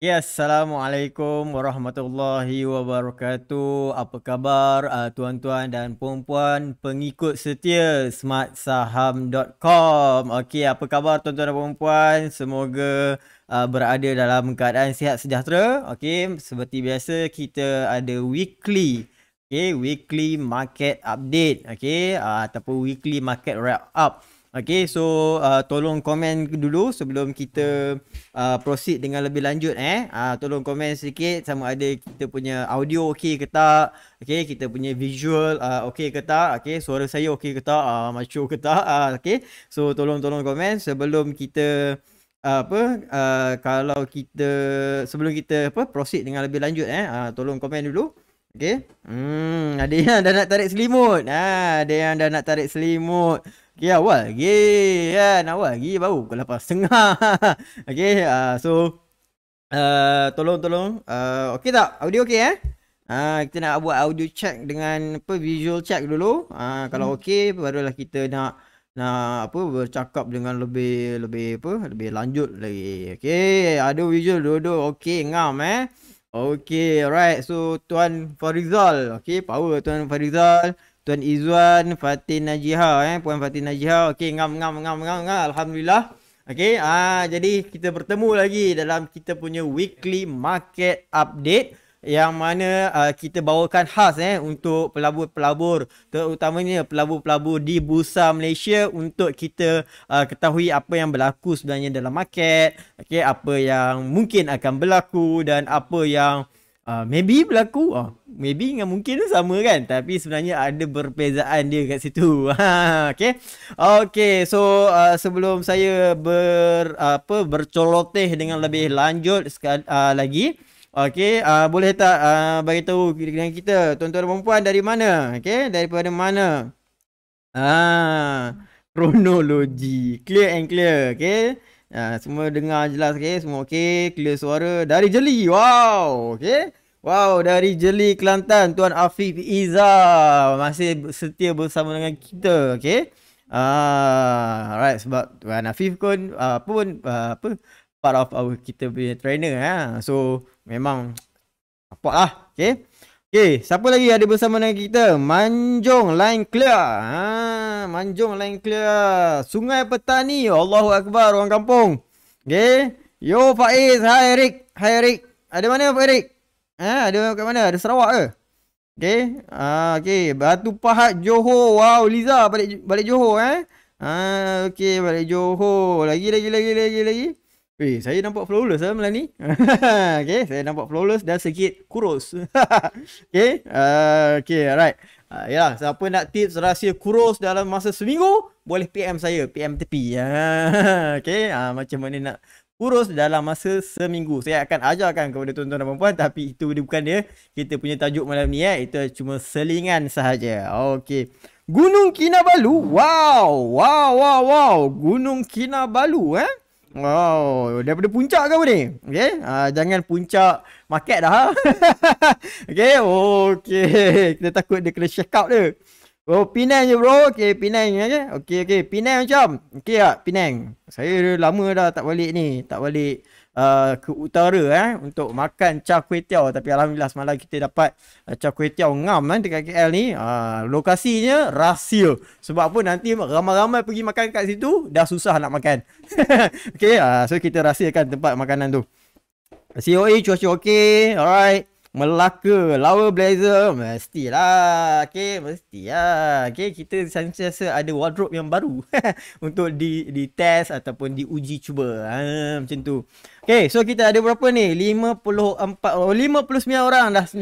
Ya, Assalamualaikum warahmatullahi wabarakatuh. Apa khabar uh, tuan-tuan dan puan-puan pengikut setia smartsaham.com. Okey, apa khabar tuan-tuan dan puan-puan? Semoga uh, berada dalam keadaan sihat sejahtera. Okey, seperti biasa kita ada weekly. Okey, weekly market update. Okey, uh, ataupun weekly market wrap up. Okay, so uh, tolong komen dulu sebelum kita uh, proceed dengan lebih lanjut eh. Uh, tolong komen sikit sama ada kita punya audio okey ke tak. Okay, kita punya visual uh, okey ke tak. Okay, suara saya okey ke tak. Uh, macho ke tak. Uh, okay, so tolong-tolong komen sebelum kita uh, apa uh, kalau kita sebelum kita apa proceed dengan lebih lanjut eh. Uh, tolong komen dulu. Okay. Hmm, ada yang dah nak tarik selimut. Ha, ada yang dah nak tarik selimut. Okay, awal lagi kan. Awal lagi baru pukul 8.30. okay, uh, so tolong-tolong. Ah, uh, ah, okay tak? Audio okay eh? Uh, kita nak buat audio check dengan apa visual check dulu. Uh, kalau hmm. okay, barulah kita nak nak apa bercakap dengan lebih lebih apa lebih lanjut lagi. Okay, ada visual dulu. Okay, ngam eh. Okay, alright. So, Tuan Farizal. Okay, power Tuan Farizal. Tuan Izwan Fatin Najiha eh Puan Fatin Najiha okey ngam ngam ngam ngam ngam alhamdulillah okey ah jadi kita bertemu lagi dalam kita punya weekly market update yang mana uh, kita bawakan khas eh untuk pelabur-pelabur terutamanya pelabur-pelabur di Bursa Malaysia untuk kita uh, ketahui apa yang berlaku sebenarnya dalam market okey apa yang mungkin akan berlaku dan apa yang uh, maybe berlaku uh, maybe dengan mungkin sama kan tapi sebenarnya ada perbezaan dia kat situ ha, Okay, okay, so uh, sebelum saya ber uh, apa bercoloteh dengan lebih lanjut sekali uh, lagi okay, uh, boleh tak uh, bagi tahu dengan kita tuan-tuan dan dari mana? Okay, daripada mana? Ah, kronologi. Clear and clear, okay. Uh, semua dengar jelas okay, semua okay, clear suara dari Jeli. Wow, okay. Wow, dari Jeli Kelantan, Tuan Afif Iza masih setia bersama dengan kita, okay? Ah, right sebab Tuan Afif pun uh, pun uh, apa part of our kita punya trainer ha. Eh? So memang apa lah, okay? Okay, siapa lagi ada bersama dengan kita? Manjung Line Clear. ah, ha, Manjung Line Clear. Sungai Petani. Allahu Akbar, orang kampung. Okay. Yo, Faiz. Hai, Eric. Hai, Eric. Ada mana, Pak Eric? Ah, ada kat mana? Ada Sarawak ke? Okey. Ah, okey. Batu Pahat Johor. Wow, Liza balik balik Johor eh. Ah, okey, balik Johor. Lagi lagi lagi lagi lagi. Eh, saya nampak flawless lah malam ni. okey, saya nampak flawless dan sikit kurus. okey. Ah, okey, alright. Ah, ya, siapa nak tips rahsia kurus dalam masa seminggu, boleh PM saya, PM tepi. Ah, okey, ah, macam mana nak kurus dalam masa seminggu. Saya akan ajarkan kepada tuan-tuan dan puan-puan tapi itu bukan dia. Kita punya tajuk malam ni eh. Itu cuma selingan sahaja. Okey. Gunung Kinabalu. Wow. Wow, wow, wow. Gunung Kinabalu eh. Wow, daripada puncak ke apa ni? Okay, uh, ah, jangan puncak market dah. Ha? okay, okay. Kita takut dia kena check out dia. Oh Penang je bro Okay Penang je eh. okay. okay okay Penang macam Okay tak Penang Saya dah lama dah tak balik ni Tak balik uh, Ke utara eh Untuk makan Char Kway Teow Tapi Alhamdulillah semalam kita dapat uh, Char Kway Teow ngam eh Dekat KL ni uh, Lokasinya Rahsia Sebab pun nanti Ramai-ramai pergi makan kat situ Dah susah nak makan Okay uh, ah, So kita rahsiakan tempat makanan tu COA cuaca okay Alright Melaka, lawa blazer, mestilah. Okay, mestilah. Okay, kita sentiasa ada wardrobe yang baru untuk di di test ataupun diuji cuba. Ha, macam tu. Okay, so kita ada berapa ni? 54, oh, 59 orang dah 60.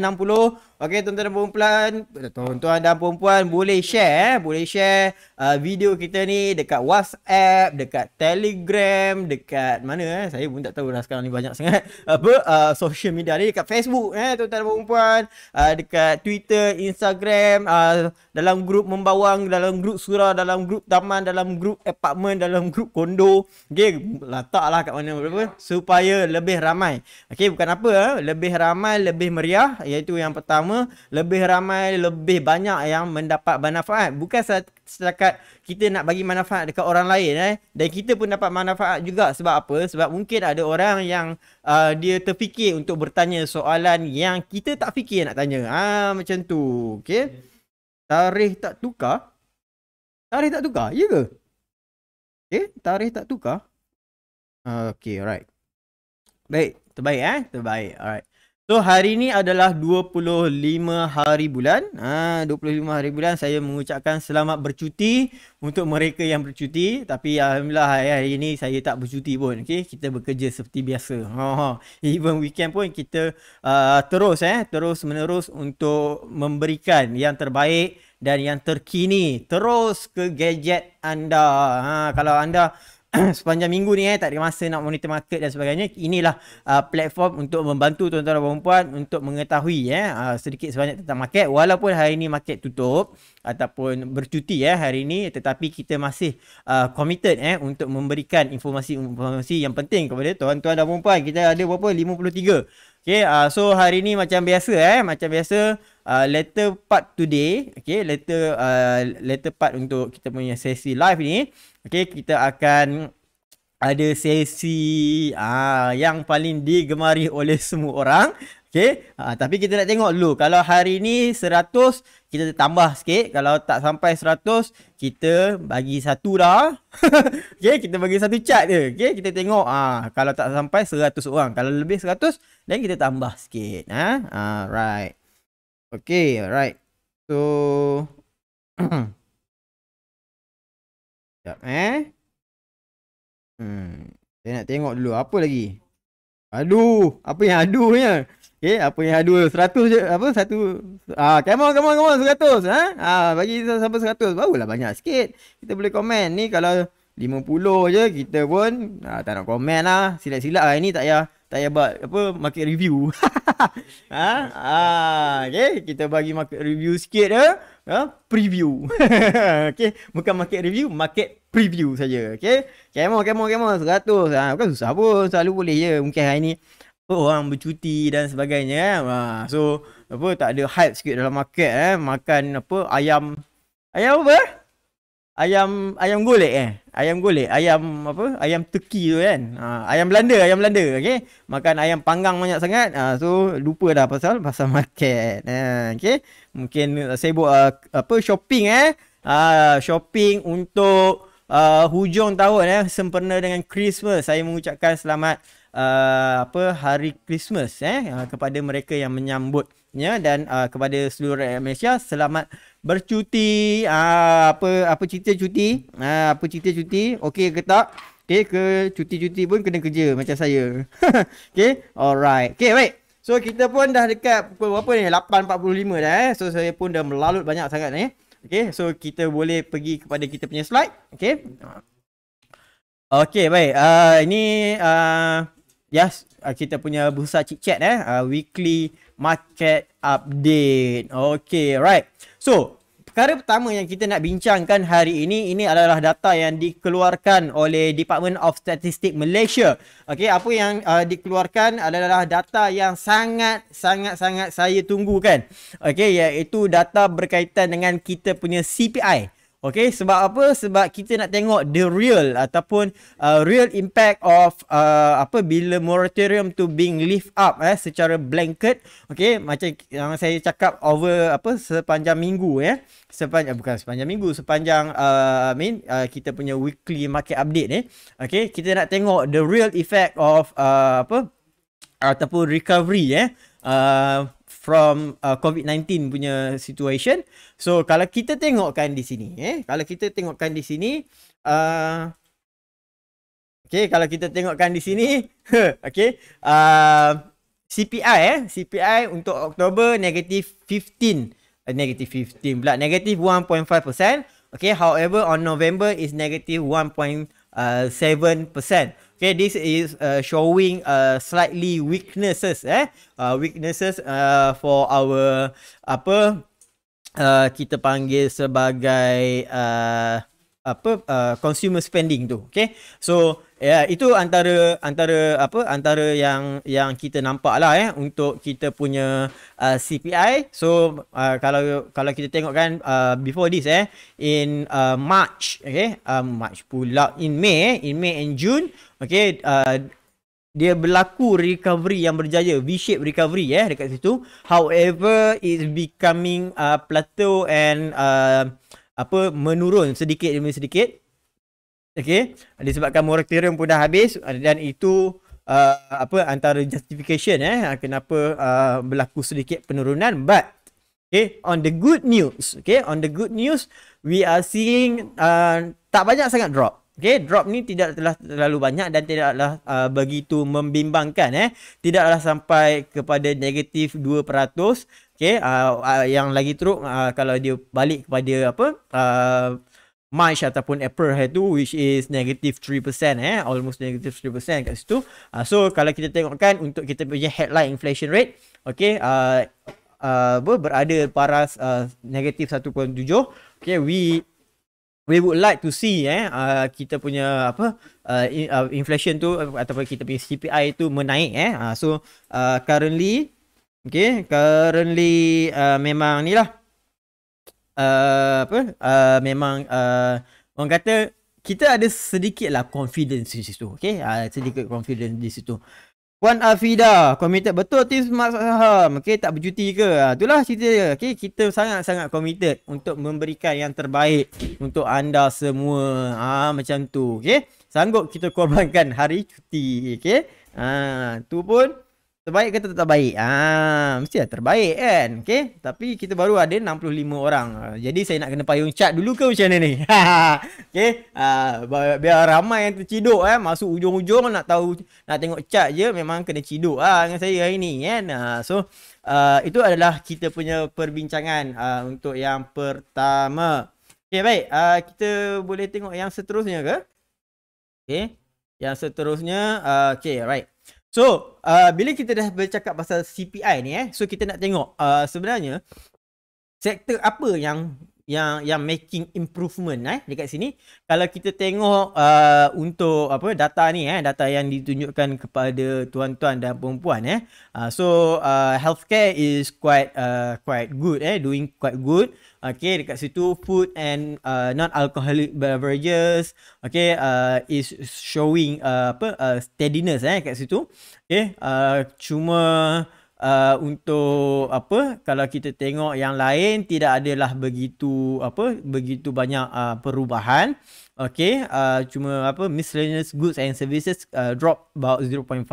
Okay, tuan-tuan dan perempuan, tuan-tuan dan perempuan boleh share, eh? boleh share uh, video kita ni dekat WhatsApp, dekat Telegram, dekat mana eh? Saya pun tak tahu dah sekarang ni banyak sangat. Apa? Uh, social media ni dekat Facebook eh, tuan-tuan dan perempuan, uh, dekat Twitter, Instagram, uh, dalam grup membawang, dalam grup surau, dalam grup taman, dalam grup apartment, dalam grup kondo. Okay, letaklah kat mana-mana. Super supaya lebih ramai. Okey, bukan apa, eh? lebih ramai, lebih meriah, iaitu yang pertama, lebih ramai, lebih banyak yang mendapat manfaat. Bukan setakat kita nak bagi manfaat dekat orang lain eh. Dan kita pun dapat manfaat juga sebab apa? Sebab mungkin ada orang yang uh, dia terfikir untuk bertanya soalan yang kita tak fikir nak tanya. Ah macam tu. Okey. Tarikh tak tukar. Tarikh tak tukar. Ya ke? Okey, tarikh tak tukar. Ah, okay, right. Baik, terbaik eh. Terbaik. Alright. So hari ini adalah 25 hari bulan. Ha, 25 hari bulan saya mengucapkan selamat bercuti untuk mereka yang bercuti. Tapi Alhamdulillah hari ini saya tak bercuti pun. Okay? Kita bekerja seperti biasa. Ha, ha. Even weekend pun kita uh, terus eh, terus menerus untuk memberikan yang terbaik dan yang terkini. Terus ke gadget anda. Ha, kalau anda sepanjang minggu ni eh tak ada masa nak monitor market dan sebagainya inilah uh, platform untuk membantu tuan-tuan dan puan untuk mengetahui eh uh, sedikit sebanyak tentang market walaupun hari ini market tutup ataupun bercuti eh hari ini tetapi kita masih uh, committed eh untuk memberikan informasi-informasi yang penting kepada tuan-tuan dan puan kita ada berapa 53 Okay, uh, so hari ni macam biasa eh, macam biasa uh, letter part today, okay, letter uh, letter part untuk kita punya sesi live ni, okay, kita akan ada sesi uh, yang paling digemari oleh semua orang, Okay. Ha, tapi kita nak tengok dulu. Kalau hari ni 100, kita tambah sikit. Kalau tak sampai 100, kita bagi satu dah. okay. Kita bagi satu cat dia. Okay. Kita tengok. Ah, ha, kalau tak sampai 100 orang. Kalau lebih 100, then kita tambah sikit. Ha? ha right, Okay. right. So... Sekejap eh. Hmm. Saya nak tengok dulu. Apa lagi? Aduh. Apa yang aduhnya? Okay, eh, apa yang dua? Seratus je. Apa? Satu. Ah, come on, come on, come on. Seratus. Ha? Ah, bagi siapa seratus. Barulah banyak sikit. Kita boleh komen. Ni kalau lima puluh je, kita pun ah, tak nak komen lah. Silap-silap lah. Ini tak payah. Tak payah buat apa, market review. ha? Ah, okay, kita bagi market review sikit. Eh? Ha? Preview. okay, bukan market review. Market preview saja. Okay. Come on, come on, come on. Seratus. Ha? Bukan susah pun. Selalu boleh je. Mungkin hari ni orang bercuti dan sebagainya kan. Ha, so apa tak ada hype sikit dalam market eh makan apa ayam ayam apa? Ayam ayam golek eh. Ayam golek, ayam apa? Ayam teki tu kan. Ha, ayam Belanda, ayam Belanda. Okey. Makan ayam panggang banyak sangat. Ha, so lupa dah pasal pasal market. Ha, eh? okay Mungkin saya buat uh, apa shopping eh. Ha, shopping untuk uh, hujung tahun eh sempena dengan Christmas. Saya mengucapkan selamat uh, apa hari Christmas eh uh, kepada mereka yang menyambutnya dan uh, kepada seluruh rakyat Malaysia selamat bercuti uh, apa apa cerita cuti uh, apa cerita cuti okey ke tak okey ke cuti-cuti pun kena kerja macam saya okey alright okey baik so kita pun dah dekat pukul berapa ni 8.45 dah eh so saya pun dah melalut banyak sangat ni okey so kita boleh pergi kepada kita punya slide okey Okey baik uh, ini uh, yes uh, kita punya bursa chit chat eh uh, weekly market update okay right so perkara pertama yang kita nak bincangkan hari ini ini adalah data yang dikeluarkan oleh Department of Statistics Malaysia okay apa yang uh, dikeluarkan adalah data yang sangat sangat sangat saya tunggu kan okay iaitu data berkaitan dengan kita punya CPI Okay, sebab apa? Sebab kita nak tengok the real ataupun uh, real impact of uh, apa bila moratorium tu being lift up eh secara blanket. Okay, macam yang saya cakap over apa sepanjang minggu ya. Eh. Sepanjang eh, bukan sepanjang minggu, sepanjang uh, I mean uh, kita punya weekly market update ni. Eh. Okay, kita nak tengok the real effect of uh, apa ataupun recovery eh. Uh, from uh, COVID-19 punya situation. So kalau kita tengokkan di sini eh kalau kita tengokkan di sini uh, Okay, kalau kita tengokkan di sini, okay, uh, CPI eh, CPI untuk Oktober negatif 15, eh, negatif 15 pula, negatif 1.5%. Okay, however, on November is negatif 1.7%. Okay, this is uh, showing uh, slightly weaknesses, eh? Uh, weaknesses uh, for our apa uh, kita panggil sebagai uh, apa uh, consumer spending tu okay so yeah, itu antara antara apa antara yang yang kita nampak lah eh untuk kita punya uh, CPI so uh, kalau kalau kita tengok kan uh, before this eh in uh, March okay uh, March pula in May eh, in May and June okay uh, dia berlaku recovery yang berjaya V-shape recovery eh dekat situ however it's becoming uh, plateau and uh, apa menurun sedikit demi sedikit. Okey, disebabkan moratorium pun dah habis eh, dan itu uh, apa antara justification eh ah, kenapa uh, berlaku sedikit penurunan but okey? on the good news okey? on the good news we are seeing uh, tak banyak sangat drop okay drop ni tidak telah terlalu banyak dan tidaklah uh, begitu membimbangkan eh tidaklah sampai kepada negatif 2% Okay, uh, uh, yang lagi teruk uh, kalau dia balik kepada apa uh, March ataupun April hari tu which is negative 3% eh almost negative 3% kat situ. Uh, so kalau kita tengokkan untuk kita punya headline inflation rate, okay, uh, uh, berada paras uh, negative uh, 1.7. Okay, we we would like to see eh uh, kita punya apa uh, uh inflation tu ataupun kita punya CPI tu menaik eh. Uh, so uh, currently Okay, currently uh, memang ni lah. Uh, apa? Uh, memang uh, orang kata kita ada sedikit lah confidence di situ. Okay, uh, ah, sedikit confidence di situ. Puan Afida, committed betul tim smart saham. Okay, tak bercuti ke? Uh, itulah cerita dia. Okay, kita sangat-sangat committed untuk memberikan yang terbaik untuk anda semua. Ah uh, macam tu. Okay, sanggup kita korbankan hari cuti. Okay, uh, ah, tu pun Terbaik ke tetap baik? Ah, mesti lah terbaik kan. Okay. Tapi kita baru ada 65 orang. Ah, jadi saya nak kena payung cat dulu ke macam ni? okay. Uh, ah, biar ramai yang terciduk eh. Masuk ujung-ujung nak tahu. Nak tengok cat je. Memang kena ciduk Ah, dengan saya hari ni kan. Uh, so. Uh, itu adalah kita punya perbincangan uh, untuk yang pertama. Okay baik. Uh, kita boleh tengok yang seterusnya ke? Okay. Yang seterusnya. Uh, okay right. So, uh, bila kita dah bercakap pasal CPI ni eh, so kita nak tengok uh, sebenarnya sektor apa yang yang yang making improvement eh dekat sini kalau kita tengok uh, untuk apa data ni eh data yang ditunjukkan kepada tuan-tuan dan puan-puan eh uh, so uh, healthcare is quite uh, quite good eh doing quite good okay dekat situ food and uh, non alcoholic beverages okay uh, is showing uh, apa uh, steadiness eh dekat situ okay uh, cuma uh, untuk apa kalau kita tengok yang lain tidak adalah begitu apa begitu banyak uh, perubahan okey uh, cuma apa miscellaneous goods and services uh, drop about 0.5%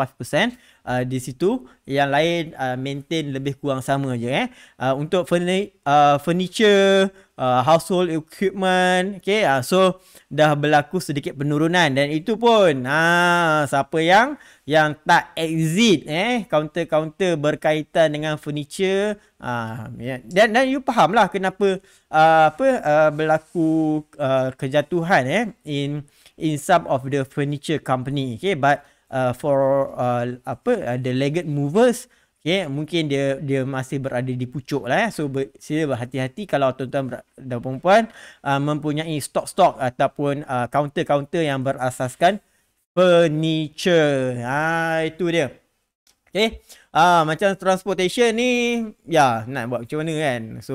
uh, di situ yang lain uh, maintain lebih kurang sama je eh uh, untuk furni- uh, furniture uh, household equipment okey uh, so dah berlaku sedikit penurunan dan itu pun ha uh, siapa yang yang tak exit eh kaunter-kaunter berkaitan dengan furniture uh, dan dan you fahamlah kenapa uh, apa uh, berlaku uh, kejatuhan eh in in some of the furniture company okey but uh, for uh, apa uh, the legged movers okay mungkin dia dia masih berada di pucuk lah ya. so ber, sila berhati-hati kalau tuan-tuan dan puan-puan uh, mempunyai stok-stok ataupun uh, counter-counter yang berasaskan furniture ha itu dia okay. uh, macam transportation ni ya nak buat macam mana kan so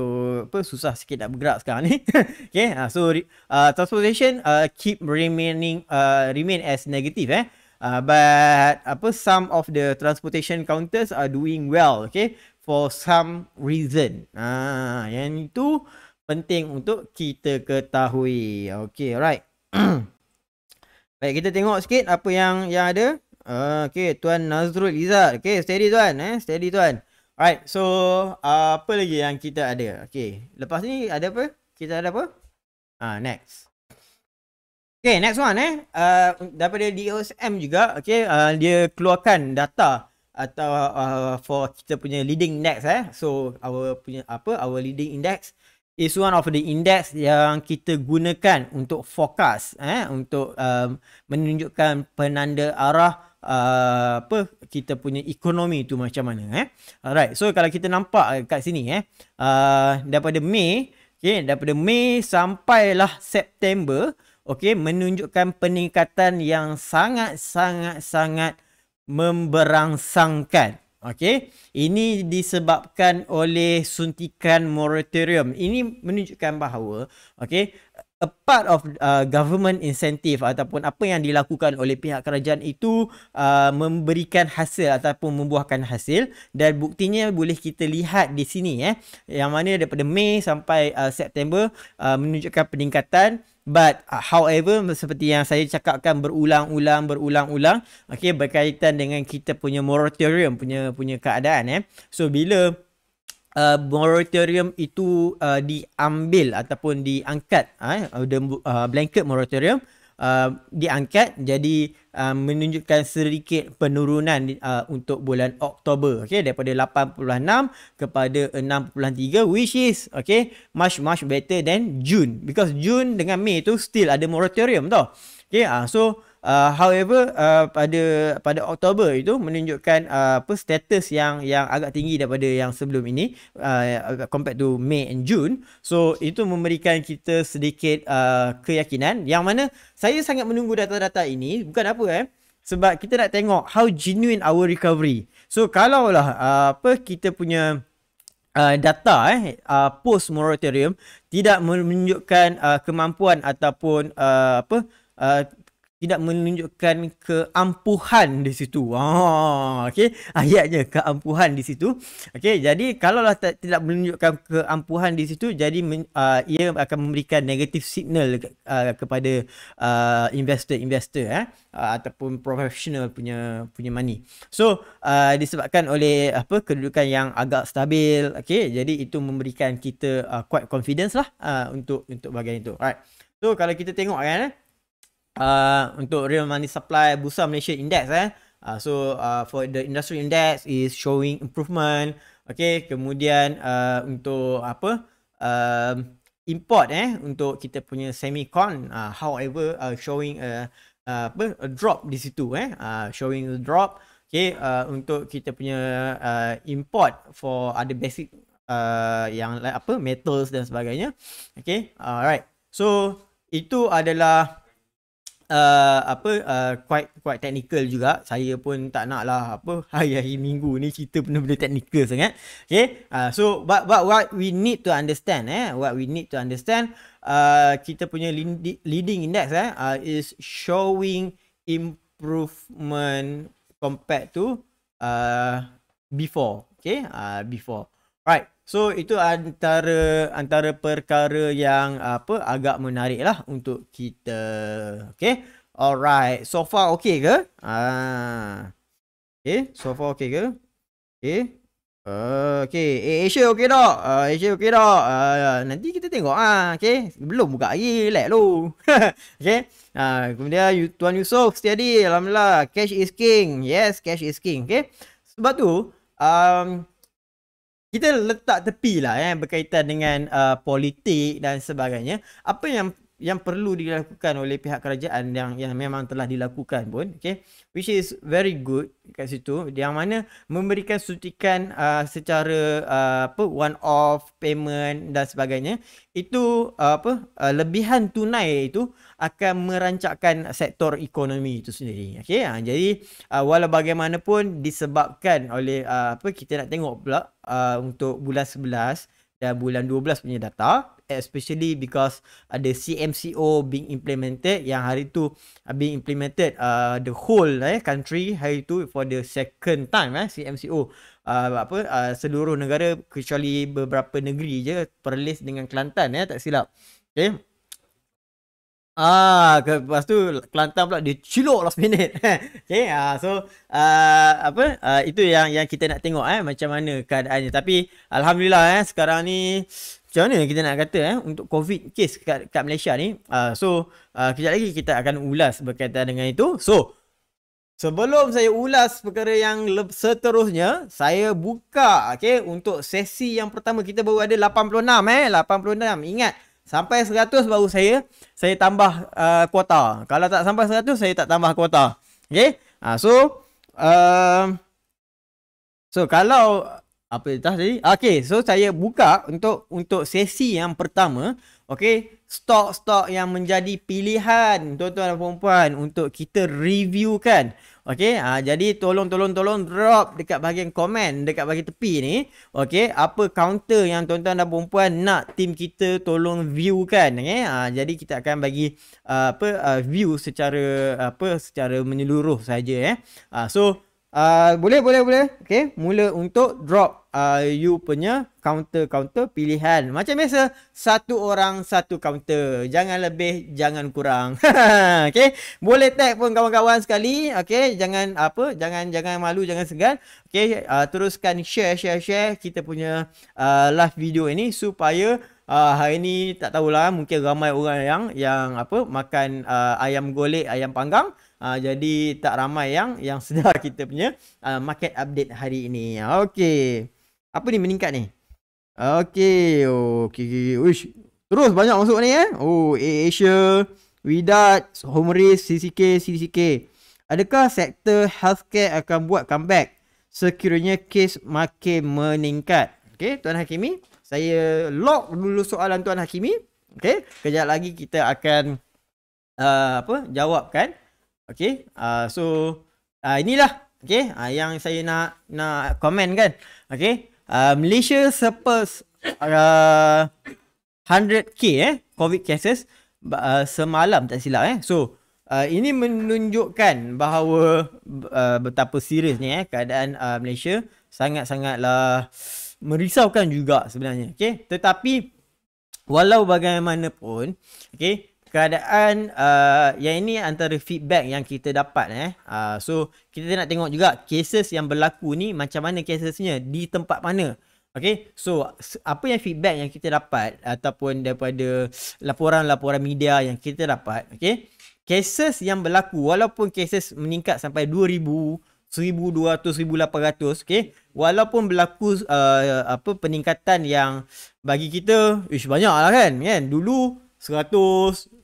apa susah sikit nak bergerak sekarang ni okay. uh, so uh, transportation uh, keep remaining uh, remain as negative eh uh, but apa some of the transportation counters are doing well okay for some reason ah yang itu penting untuk kita ketahui okay alright baik kita tengok sikit apa yang yang ada uh, okay tuan Nazrul Izzat okay steady tuan eh steady tuan alright so uh, apa lagi yang kita ada okay lepas ni ada apa kita ada apa ah uh, next Okay, next one eh. Uh, daripada DOSM juga, okay, uh, dia keluarkan data atau uh, for kita punya leading index eh. So, our punya apa, our leading index is one of the index yang kita gunakan untuk forecast eh, untuk um, menunjukkan penanda arah Uh, apa kita punya ekonomi tu macam mana eh alright so kalau kita nampak kat sini eh uh, daripada mei okey daripada mei sampailah september okey menunjukkan peningkatan yang sangat sangat sangat memberangsangkan okey ini disebabkan oleh suntikan moratorium ini menunjukkan bahawa okey a part of uh, government incentive ataupun apa yang dilakukan oleh pihak kerajaan itu uh, memberikan hasil ataupun membuahkan hasil dan buktinya boleh kita lihat di sini eh yang mana daripada Mei sampai uh, September uh, menunjukkan peningkatan But uh, however seperti yang saya cakapkan berulang-ulang berulang-ulang okey berkaitan dengan kita punya moratorium punya punya keadaan eh. So bila uh, moratorium itu uh, diambil ataupun diangkat eh uh, uh blanket moratorium uh, diangkat jadi uh, menunjukkan sedikit penurunan uh, untuk bulan Oktober okey daripada 8.6 kepada 6.3 which is okey much much better than June because June dengan Mei tu still ada moratorium tau okey uh, so Uh, however uh, pada pada Oktober itu menunjukkan uh, apa status yang yang agak tinggi daripada yang sebelum ini uh, compared to May and June so itu memberikan kita sedikit uh, keyakinan yang mana saya sangat menunggu data-data ini bukan apa eh sebab kita nak tengok how genuine our recovery so kalaulah uh, apa kita punya Uh, data eh uh, post moratorium tidak menunjukkan uh, kemampuan ataupun uh, apa uh, tidak menunjukkan keampuhan di situ. Ha, okey. Ayatnya keampuhan di situ. Okey, jadi kalaulah t- tidak menunjukkan keampuhan di situ, jadi uh, ia akan memberikan negative signal uh, kepada uh, investor-investor eh uh, ataupun professional punya punya money. So, uh, disebabkan oleh apa kedudukan yang agak stabil, okey. Jadi itu memberikan kita uh, quite confidence lah uh, untuk untuk bahagian itu. Alright. So, kalau kita tengok kan eh Uh, untuk real money supply Bursa Malaysia Index eh. Uh, so uh, for the industry index is showing improvement. Okay, kemudian uh, untuk apa? Um, import eh untuk kita punya semicon uh, however uh, showing a, a apa a drop di situ eh uh, showing a drop okey uh, untuk kita punya uh, import for other basic uh, yang apa metals dan sebagainya okay. alright so itu adalah uh, apa uh, quite quite technical juga. Saya pun tak nak lah apa hari-hari minggu ni cerita benda-benda technical sangat. Okay. Uh, so but, but what we need to understand eh what we need to understand uh, kita punya leading index eh uh, is showing improvement compared to uh, before. Okay. Uh, before. Right. So itu antara antara perkara yang apa agak menarik lah untuk kita. Okay. Alright. So far okay ke? Ah. Okay. So far okay ke? Okay. Uh, okay. Eh, Asia okay tak? Uh, Asia okay tak? Uh, nanti kita tengok. Ah, okay. Belum buka lagi. Relax dulu. okay. Ah, uh, kemudian Tuan Yusof. Steady. Alhamdulillah. Cash is king. Yes. Cash is king. Okay. Sebab tu. Um, kita letak tepi lah eh, berkaitan dengan uh, politik dan sebagainya. Apa yang yang perlu dilakukan oleh pihak kerajaan yang yang memang telah dilakukan pun okey which is very good kat situ yang mana memberikan suntikan uh, secara uh, apa one off payment dan sebagainya itu uh, apa uh, lebihan tunai itu akan merancakkan sektor ekonomi itu sendiri okey ha, jadi uh, wala bagaimanapun disebabkan oleh uh, apa kita nak tengok pula uh, untuk bulan 11 dan bulan 12 punya data especially because ada uh, CMCO being implemented yang hari tu uh, being implemented uh, the whole eh country hari tu for the second time eh CMCO uh, apa uh, seluruh negara kecuali beberapa negeri je Perlis dengan Kelantan eh tak silap okay Ah, ke, lepas tu Kelantan pula dia celok last minute. Eh, okay, ah, so uh, apa uh, itu yang yang kita nak tengok eh macam mana keadaannya. Tapi alhamdulillah eh sekarang ni macam mana kita nak kata eh untuk COVID case kat, kat Malaysia ni. Uh, so uh, kejap lagi kita akan ulas berkaitan dengan itu. So Sebelum saya ulas perkara yang le- seterusnya, saya buka okay, untuk sesi yang pertama. Kita baru ada 86 eh, 86. Ingat, Sampai 100 baru saya saya tambah uh, kuota. Kalau tak sampai 100 saya tak tambah kuota. Okay, Ha, so uh, so kalau apa itu tadi? Okay, so saya buka untuk untuk sesi yang pertama. Okay, stok-stok yang menjadi pilihan tuan-tuan dan puan untuk kita review kan. Okey, ha, jadi tolong tolong tolong drop dekat bahagian komen dekat bahagian tepi ni. Okey, apa counter yang tuan-tuan dan puan nak team kita tolong view kan. Okay? Ha, ah, jadi kita akan bagi uh, apa uh, view secara apa secara menyeluruh saja eh. Uh, so Uh, boleh boleh boleh. okay mula untuk drop uh, you punya counter-counter pilihan. Macam biasa, satu orang satu counter. Jangan lebih, jangan kurang. okay boleh tag pun kawan-kawan sekali. okay jangan apa, jangan jangan malu, jangan segan. okay uh, ah, teruskan share share share kita punya uh, live video ini supaya Uh, hari ni tak tahulah mungkin ramai orang yang yang apa makan uh, ayam golek ayam panggang Uh, jadi tak ramai yang yang sedar kita punya uh, market update hari ini. Okey. Apa ni meningkat ni? Okey. Okey. Okay. Uish. Terus banyak masuk ni eh. Oh, Asia, Widat, Homeris, CCK, CCK. Adakah sektor healthcare akan buat comeback sekiranya kes makin meningkat? Okey, Tuan Hakimi, saya lock dulu soalan Tuan Hakimi. Okey, kejap lagi kita akan uh, apa? Jawabkan. Okay. Uh, so uh, inilah. Okay. Uh, yang saya nak nak komen kan. Okay. Uh, Malaysia surpass uh, 100k eh COVID cases uh, semalam tak silap eh. So Uh, ini menunjukkan bahawa uh, betapa serius ni eh keadaan uh, Malaysia sangat-sangatlah merisaukan juga sebenarnya okay, tetapi walau bagaimanapun okay keadaan uh, yang ini antara feedback yang kita dapat eh. Uh, so kita nak tengok juga cases yang berlaku ni macam mana casesnya di tempat mana. Okay, so apa yang feedback yang kita dapat ataupun daripada laporan-laporan media yang kita dapat, okay. Cases yang berlaku walaupun cases meningkat sampai 2,000, 1,200, 1,800, okay. Walaupun berlaku uh, apa peningkatan yang bagi kita, ish banyak lah kan, kan. Dulu 100,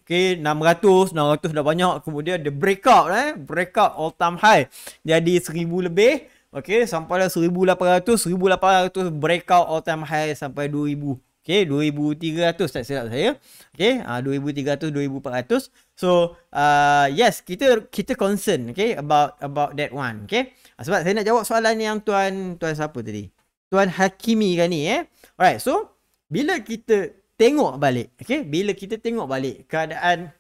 Okay, 600, 600 dah banyak. Kemudian dia break up eh. Break up all time high. Jadi 1000 lebih. Okay, sampai dah 1800, 1800 break out all time high sampai 2000. Okay, 2300 tak silap saya. Okay, uh, 2300, 2400. So, uh, yes, kita kita concern okay, about about that one. Okay, ah, sebab saya nak jawab soalan yang tuan, tuan siapa tadi? Tuan Hakimi kan ni eh. Alright, so, bila kita tengok balik okey bila kita tengok balik keadaan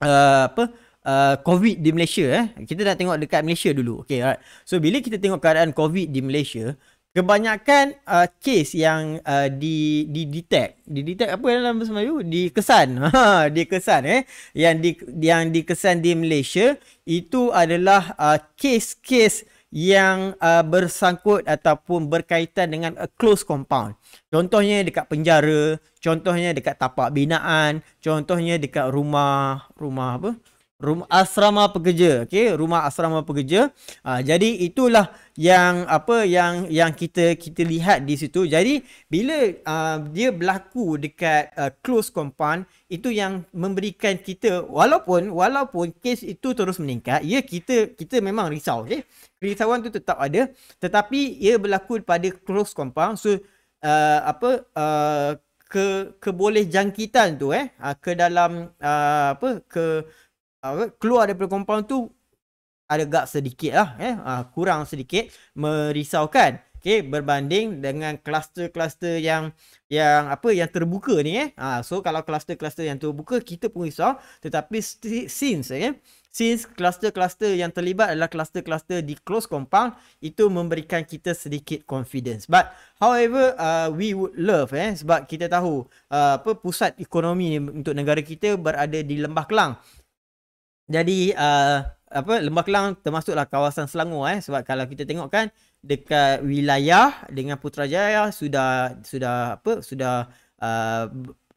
uh, apa uh, covid di Malaysia eh kita dah tengok dekat Malaysia dulu okey alright so bila kita tengok keadaan covid di Malaysia kebanyakan uh, case yang uh, di di detect di detect apa dalam bahasa Melayu dikesan ha kesan, eh yang di yang dikesan di Malaysia itu adalah uh, case-case yang uh, bersangkut ataupun berkaitan dengan a close compound. Contohnya dekat penjara, contohnya dekat tapak binaan, contohnya dekat rumah, rumah apa? rumah asrama pekerja okey rumah asrama pekerja ha, jadi itulah yang apa yang yang kita kita lihat di situ jadi bila uh, dia berlaku dekat uh, close compound itu yang memberikan kita walaupun walaupun kes itu terus meningkat ya kita kita memang risau okey Risauan tu tetap ada tetapi ia berlaku pada close compound so uh, apa uh, ke kebolehjangkitan tu eh uh, ke dalam uh, apa ke apa, keluar daripada compound tu ada gap sedikit lah eh uh, kurang sedikit merisaukan okey berbanding dengan kluster-kluster yang yang apa yang terbuka ni eh uh, so kalau kluster-kluster yang terbuka kita pun risau tetapi since eh since kluster-kluster yang terlibat adalah kluster-kluster di close compound itu memberikan kita sedikit confidence but however uh, we would love eh sebab kita tahu uh, apa pusat ekonomi untuk negara kita berada di Lembah Kelang jadi uh, apa Lembah Kelang termasuklah kawasan Selangor eh sebab kalau kita tengok kan dekat wilayah dengan Putrajaya sudah sudah apa sudah uh,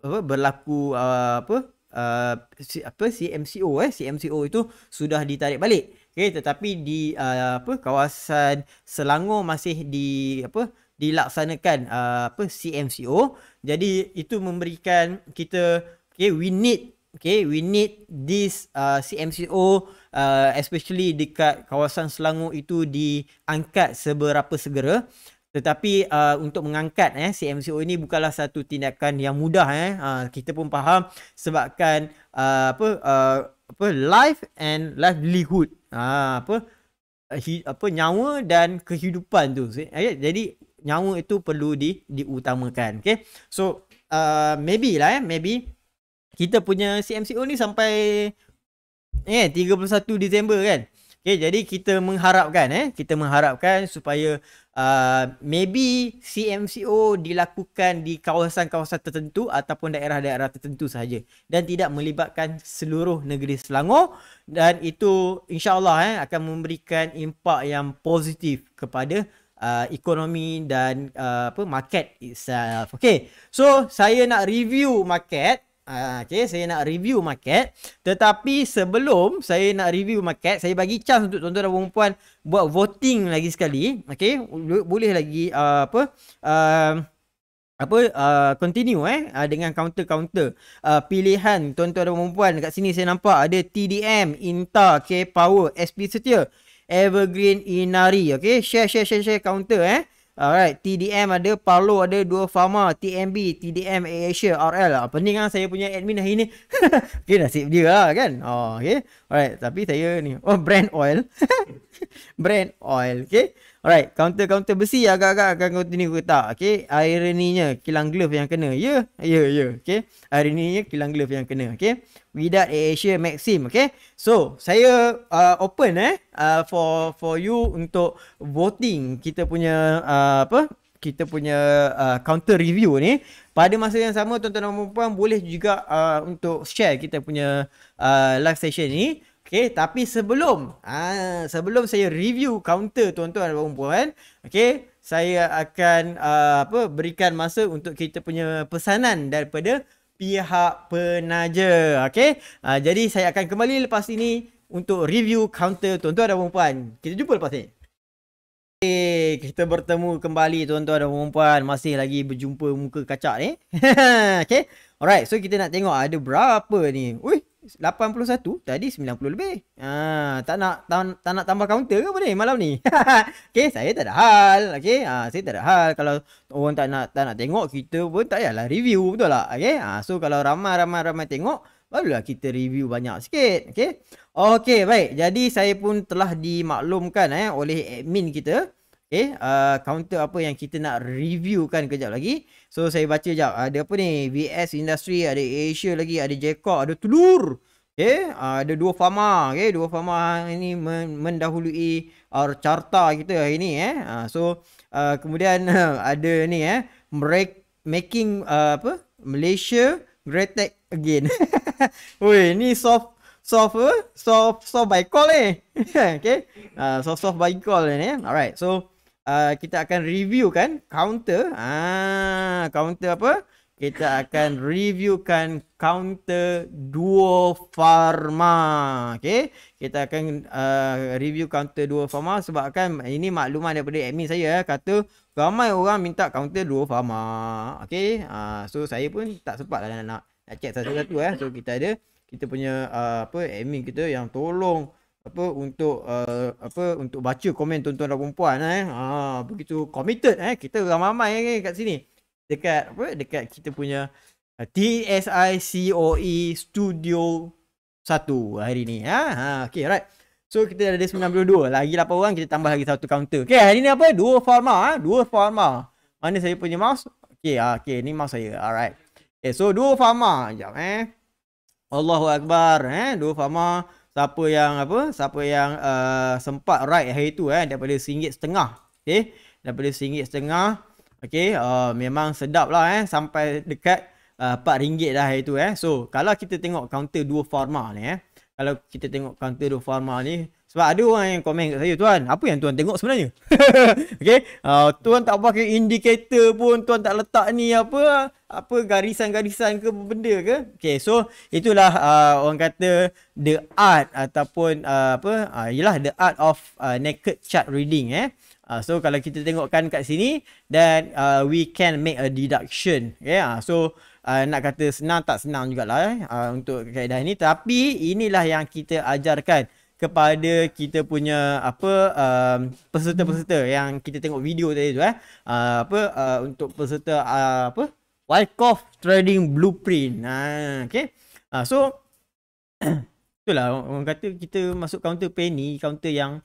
apa berlaku uh, apa uh, apa CMCO eh MCO itu sudah ditarik balik okey tetapi di uh, apa kawasan Selangor masih di apa dilaksanakan uh, apa CMCO jadi itu memberikan kita okey we need okay we need this uh, CMCO uh, especially dekat kawasan Selangor itu diangkat seberapa segera tetapi uh, untuk mengangkat eh CMCO ini bukanlah satu tindakan yang mudah eh uh, kita pun faham sebabkan uh, apa uh, apa life and livelihood uh, apa uh, hi, apa nyawa dan kehidupan tu okay? Eh, ya, jadi nyawa itu perlu di diutamakan Okay, so uh, maybe lah eh maybe kita punya CMCO ni sampai eh 31 Disember kan. Okay, jadi kita mengharapkan eh kita mengharapkan supaya uh, maybe CMCO dilakukan di kawasan-kawasan tertentu ataupun daerah-daerah tertentu sahaja dan tidak melibatkan seluruh negeri Selangor dan itu insyaallah eh akan memberikan impak yang positif kepada Uh, ekonomi dan uh, apa market itself. Okay. So saya nak review market Ah, okay, saya nak review market Tetapi sebelum saya nak review market Saya bagi chance untuk tuan-tuan dan perempuan Buat voting lagi sekali Okay, boleh lagi uh, apa uh, apa uh, continue eh uh, dengan counter-counter uh, pilihan tuan-tuan dan perempuan dekat sini saya nampak ada TDM Inta K Power SP Setia Evergreen Inari Okay, share share share share counter eh Alright, TDM ada, Parlo ada, Dua Pharma, TMB, TDM, Asia, RL. Apa ah, ni kan ah, saya punya admin hari ni? okay, nasib dia lah kan? Oh, okay. Alright, tapi saya ni. Oh, brand oil. brand oil okay alright counter counter besi agak-agak akan continue ke tak okay ironinya kilang glove yang kena ya yeah, ya yeah, ya yeah. okay ironinya kilang glove yang kena okay without asia maxim okay so saya uh, open eh uh, for for you untuk voting kita punya uh, apa kita punya uh, counter review ni pada masa yang sama tuan-tuan dan puan boleh juga uh, untuk share kita punya uh, live session ni Okey, tapi sebelum ah sebelum saya review counter tuan-tuan dan puan-puan, okey, saya akan uh, apa berikan masa untuk kita punya pesanan daripada pihak penaja. Okey. Uh, jadi saya akan kembali lepas ini untuk review counter tuan-tuan dan puan-puan. Kita jumpa lepas ni. Okay, kita bertemu kembali tuan-tuan dan puan-puan. Masih lagi berjumpa muka kacak ni. okay. Alright. So kita nak tengok ada berapa ni. Wih. 81 tadi 90 lebih. Ha tak nak tak, tak nak tambah kaunter ke apa ni malam ni? okey, saya tak ada hal. Okey, ha saya tak ada hal kalau orang tak nak tak nak tengok kita pun tak yalah review betul lah. Okey. Ha so kalau ramai-ramai ramai tengok barulah kita review banyak sikit. Okey. Okey, baik. Jadi saya pun telah dimaklumkan eh oleh admin kita. Okay, uh, counter apa yang kita nak review kan kejap lagi. So, saya baca sekejap. Ada apa ni? VS Industry, ada Asia lagi, ada Jacob, ada Telur. Okay, uh, ada dua fama. Okay, dua fama ini mendahului uh, carta kita hari ni. Eh. Uh, so, uh, kemudian uh, ada ni eh. Break, making uh, apa? Malaysia Great Tech again. Weh, ni soft soft soft soft by call Eh? okay. Uh, soft soft by call ni. Eh? Alright. So, uh, Ah, kita akan review kan counter ah counter apa kita akan review kan counter duo pharma okey kita akan uh, review counter duo pharma sebab kan ini makluman daripada admin saya kata ramai orang minta counter duo pharma okey uh, so saya pun tak sempat lah nak nak check satu-satu eh so kita ada kita punya uh, apa admin kita yang tolong apa untuk uh, apa untuk baca komen tuan-tuan dan puan-puan eh. Ha begitu committed eh kita ramai-ramai eh, kat sini. Dekat apa dekat kita punya uh, TSICOE Studio 1 hari ni ha. Ha okey alright. So kita ada 92 lagi 8 orang kita tambah lagi satu counter. Okey hari ni apa? Dua forma ah, dua forma. Mana saya punya mouse? Okey ha okey ni mouse saya. Alright. Okay, so dua forma jap eh. Allahu eh dua forma siapa yang apa siapa yang uh, sempat ride hari tu eh daripada RM1.5 okey daripada RM1.5 okey uh, memang sedap lah eh sampai dekat uh, RM4 dah hari tu eh so kalau kita tengok counter dua pharma ni eh kalau kita tengok counter dua pharma ni sebab ada orang yang komen kat saya tuan, apa yang tuan tengok sebenarnya? okay, uh, ah, tuan tak pakai indikator pun, tuan tak letak ni apa, apa garisan-garisan ke benda ke? Okay, so itulah uh, orang kata the art ataupun uh, apa, uh, ialah the art of uh, naked chart reading eh. Uh, so kalau kita tengokkan kat sini, then uh, we can make a deduction. Okay, uh, so Uh, nak kata senang tak senang jugalah eh, uh, untuk kaedah ini tapi inilah yang kita ajarkan kepada kita punya apa um, peserta-peserta hmm. yang kita tengok video tadi tu eh uh, apa uh, untuk peserta uh, apa Wyckoff Trading Blueprint. Ha uh, okey. Uh, so itulah orang kata kita masuk counter penny, counter yang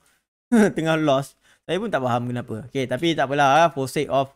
tengah loss. Saya pun tak faham kenapa. Okey, tapi tak apalah uh, for sake of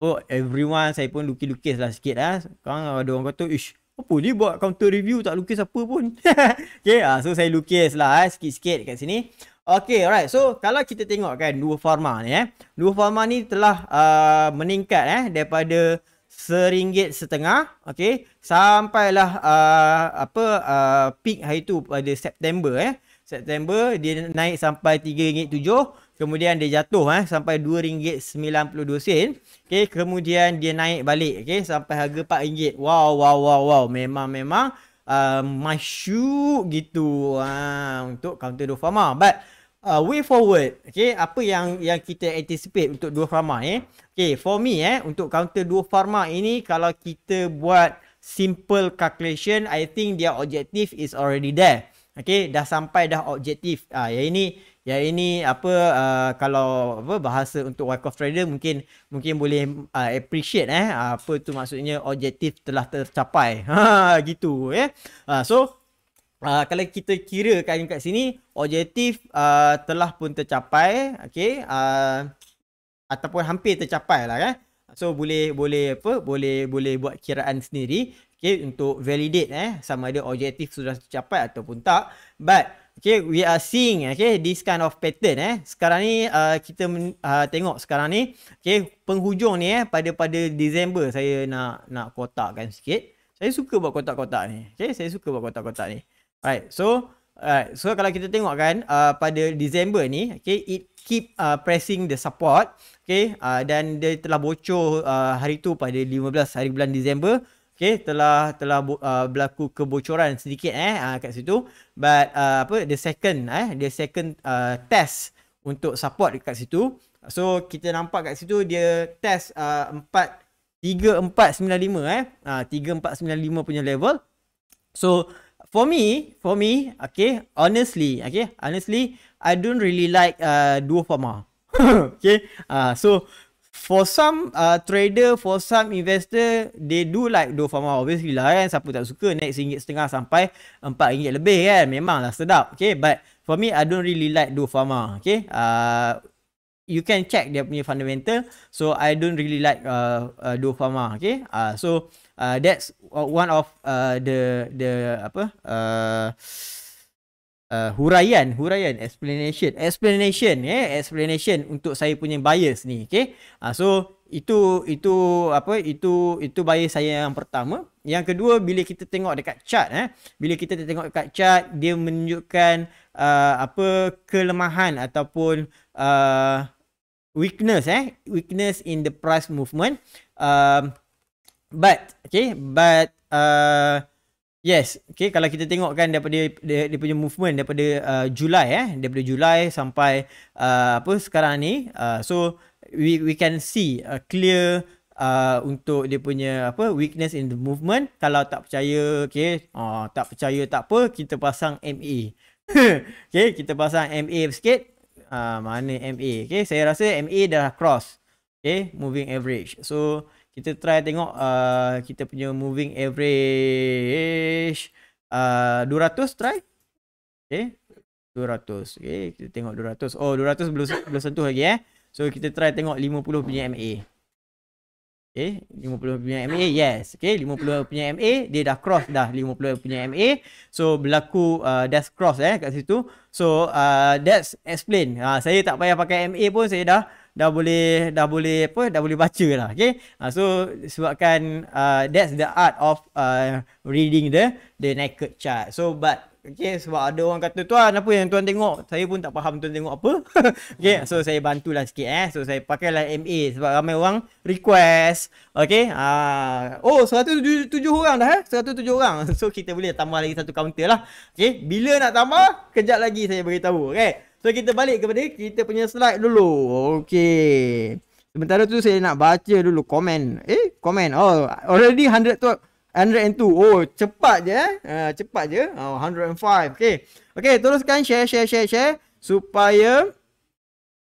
oh, everyone saya pun lukis-lukis lah sikit ah. Uh. Kau ada orang kata ish apa dia buat counter review tak lukis apa pun. okay, ha, so saya lukis lah eh, sikit-sikit kat sini. Okay, alright. So, kalau kita tengok kan dua Pharma ni eh. Dua Pharma ni telah uh, meningkat eh daripada seringgit setengah. Okay, sampailah uh, apa uh, peak hari tu pada September eh. September dia naik sampai RM3.7 kemudian dia jatuh eh, sampai RM2.92 okay, kemudian dia naik balik okay, sampai harga RM4 wow wow wow wow memang memang uh, masyuk gitu uh, untuk counter Dua Farma but uh, way forward okay, apa yang yang kita anticipate untuk Dua Farma eh? okay, for me eh, untuk counter Dua Farma ini kalau kita buat simple calculation I think their objective is already there Okey, dah sampai dah objektif. Ah, yang ini yang ini apa uh, kalau apa bahasa untuk Wyckoff trader mungkin mungkin boleh uh, appreciate eh ah, apa tu maksudnya objektif telah tercapai. Ha gitu eh. Ha, so uh, kalau kita kira kan kat sini objektif uh, telah pun tercapai, okey. Uh, ataupun hampir tercapai lah kan. So boleh boleh apa boleh boleh buat kiraan sendiri okay, untuk validate eh sama ada objektif sudah tercapai ataupun tak but okay we are seeing okay this kind of pattern eh sekarang ni uh, kita uh, tengok sekarang ni okay penghujung ni eh pada pada Disember saya nak nak kotakkan sikit saya suka buat kotak-kotak ni okay saya suka buat kotak-kotak ni right so Alright, so kalau kita tengok kan uh, pada Disember ni, okay, it keep uh, pressing the support, okay, uh, dan dia telah bocor uh, hari tu pada 15 hari bulan Disember, okay, telah telah uh, berlaku kebocoran sedikit eh uh, kat situ but uh, apa the second eh the second uh, test untuk support dekat situ so kita nampak kat situ dia test uh, 4 3495 eh uh, 3495 punya level so for me for me okay honestly okay honestly i don't really like uh, duo farmer okay uh, so for some uh, trader, for some investor, they do like do farmer obviously lah kan. Siapa tak suka naik RM1.5 sampai RM4 lebih kan. Memanglah sedap. Okay, but for me, I don't really like do farmer. Okay, uh, you can check dia punya fundamental. So, I don't really like uh, uh, do farmer. Okay, uh, so uh, that's one of uh, the the apa uh, uh, huraian, huraian, explanation, explanation, yeah, explanation untuk saya punya bias ni, okay. Uh, ah, so itu itu apa itu itu bias saya yang pertama. Yang kedua bila kita tengok dekat chart eh, bila kita tengok dekat chart dia menunjukkan uh, apa kelemahan ataupun uh, weakness eh, weakness in the price movement. uh, but okay, but uh, Yes, okay. kalau kita tengok kan daripada dia dia punya movement daripada uh, Julai eh, daripada Julai sampai uh, apa sekarang ni, uh, so we we can see a clear Uh, untuk dia punya apa weakness in the movement kalau tak percaya okey uh, tak percaya tak apa kita pasang MA okey kita pasang MA sikit uh, mana MA okey saya rasa MA dah cross okey moving average so kita try tengok uh, kita punya moving average uh, 200 try. Okay. 200. Okay. Kita tengok 200. Oh 200 belum, belum sentuh lagi eh. So kita try tengok 50 punya MA. Okay. 50 punya MA. Yes. Okay. 50 punya MA. Dia dah cross dah 50 punya MA. So berlaku uh, death cross eh kat situ. So uh, that's explain. Uh, ah, saya tak payah pakai MA pun saya dah dah boleh dah boleh apa dah boleh baca lah okey uh, ah, so sebabkan uh, ah, that's the art of uh, reading the the naked chart so but Okay, sebab ada orang kata, tuan apa yang tuan tengok? Saya pun tak faham tuan tengok apa. okay, so saya bantulah sikit eh. So saya pakailah MA sebab ramai orang request. Okay, uh, oh tujuh orang dah eh. tujuh orang. So kita boleh tambah lagi satu kaunter lah. Okay, bila nak tambah, kejap lagi saya beritahu. Okay. So kita balik kepada kita punya slide dulu. Okey. Sementara tu saya nak baca dulu komen. Eh, komen. Oh, already 100 tu 102. Oh, cepat je eh. Uh, cepat je. Oh, 105. Okey. Okey, teruskan share share share share supaya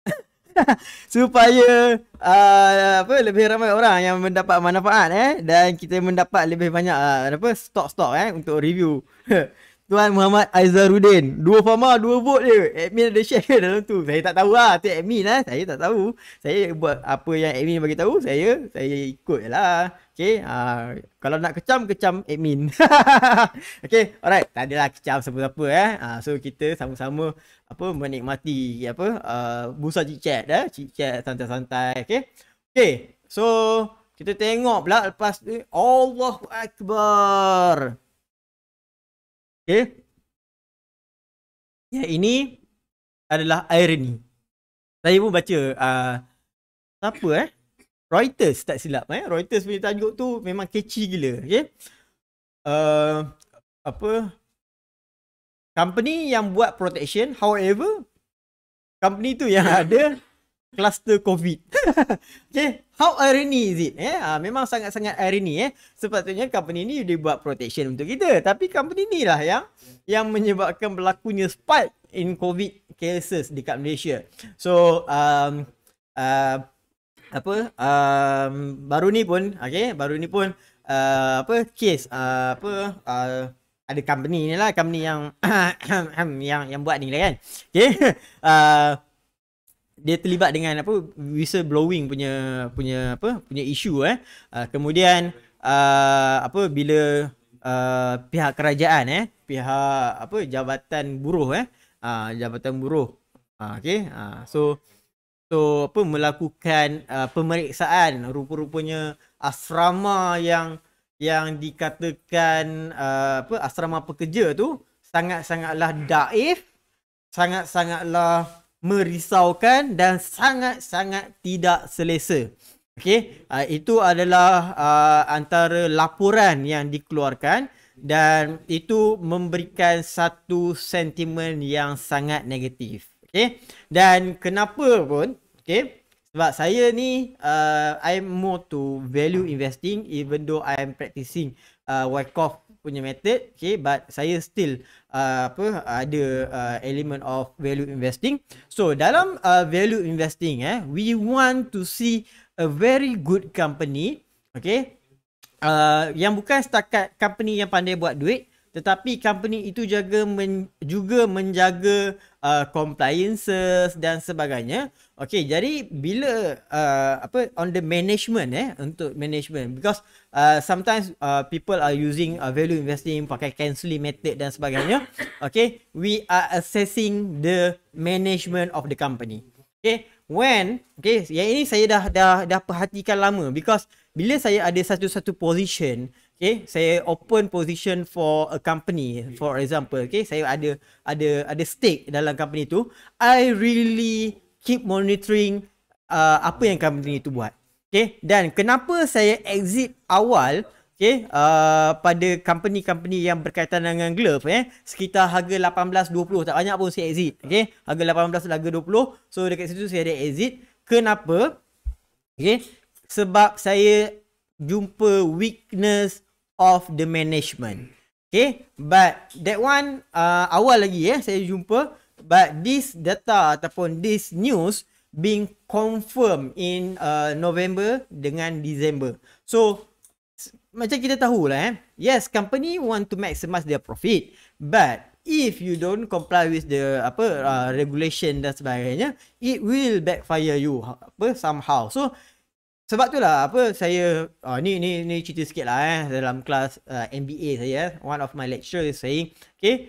supaya uh, apa lebih ramai orang yang mendapat manfaat eh dan kita mendapat lebih banyak uh, apa stok-stok eh untuk review. Tuan Muhammad Aizarudin. Dua Fama, dua vote je. Admin ada share dalam tu. Saya tak tahu lah. Tu admin lah. Saya tak tahu. Saya buat apa yang admin bagi tahu. Saya saya ikut je lah. Okay. Uh, ah, kalau nak kecam, kecam admin. okay. Alright. Tak adalah kecam siapa-siapa eh. Uh, so, kita sama-sama apa menikmati apa uh, ah, busa chit-chat eh. Chit-chat santai-santai. Okay. Okay. So, kita tengok pula lepas ni. Allahu Akbar. Okay. Yang ini adalah irony. Saya pun baca uh, siapa eh? Reuters tak silap eh. Reuters punya tajuk tu memang catchy gila. Okay. Uh, apa? Company yang buat protection. However, company tu yang ada cluster COVID. okay, how irony is it? Eh? Ha, memang sangat-sangat irony. Eh? Sepatutnya company ni dia buat protection untuk kita. Tapi company ni lah yang yang menyebabkan berlakunya spike in COVID cases dekat Malaysia. So, um, uh, apa um, baru ni pun okay, baru ni pun uh, apa case uh, apa uh, ada company ni lah company yang yang yang buat ni lah kan okey uh, dia terlibat dengan apa whistle blowing punya punya apa punya isu eh uh, kemudian uh, apa bila uh, pihak kerajaan eh pihak apa jabatan buruh eh uh, jabatan buruh uh, okey uh, so so apa melakukan uh, pemeriksaan rupa-rupanya asrama yang yang dikatakan uh, apa asrama pekerja tu sangat-sangatlah daif sangat-sangatlah merisaukan dan sangat-sangat tidak selesa. Okey, uh, itu adalah uh, antara laporan yang dikeluarkan dan itu memberikan satu sentimen yang sangat negatif. Okey. Dan kenapa pun, okey? Sebab saya ni uh, I'm more to value investing even though I am practicing uh, Wyckoff punya method okay but saya still uh, apa ada uh, element of value investing so dalam uh, value investing eh we want to see a very good company okay uh, yang bukan setakat company yang pandai buat duit tetapi company itu jaga men, juga menjaga uh, compliances dan sebagainya. Okey, jadi bila uh, apa on the management eh untuk management because uh, sometimes uh, people are using uh, value investing pakai cancelling method dan sebagainya. Okay, we are assessing the management of the company. Okay, when okay, yang ini saya dah dah dah perhatikan lama because bila saya ada satu-satu position, okay, saya open position for a company, for example, okay, saya ada ada ada stake dalam company tu, I really keep monitoring uh, apa yang company itu buat. Okay, dan kenapa saya exit awal okay, uh, pada company-company yang berkaitan dengan glove eh, sekitar harga 18.20 tak banyak pun saya exit okay, harga 18 harga 20 so dekat situ saya ada exit kenapa okay, sebab saya jumpa weakness of the management okay, but that one uh, awal lagi eh, saya jumpa but this data ataupun this news being confirmed in uh, November dengan December. So macam kita tahulah eh. Yes, company want to maximize their profit, but if you don't comply with the apa uh, regulation dan sebagainya, it will backfire you ha, apa somehow. So sebab tu lah apa saya uh, ni ni ni cerita sikit lah eh dalam kelas uh, MBA saya eh. one of my lecturer is saying okay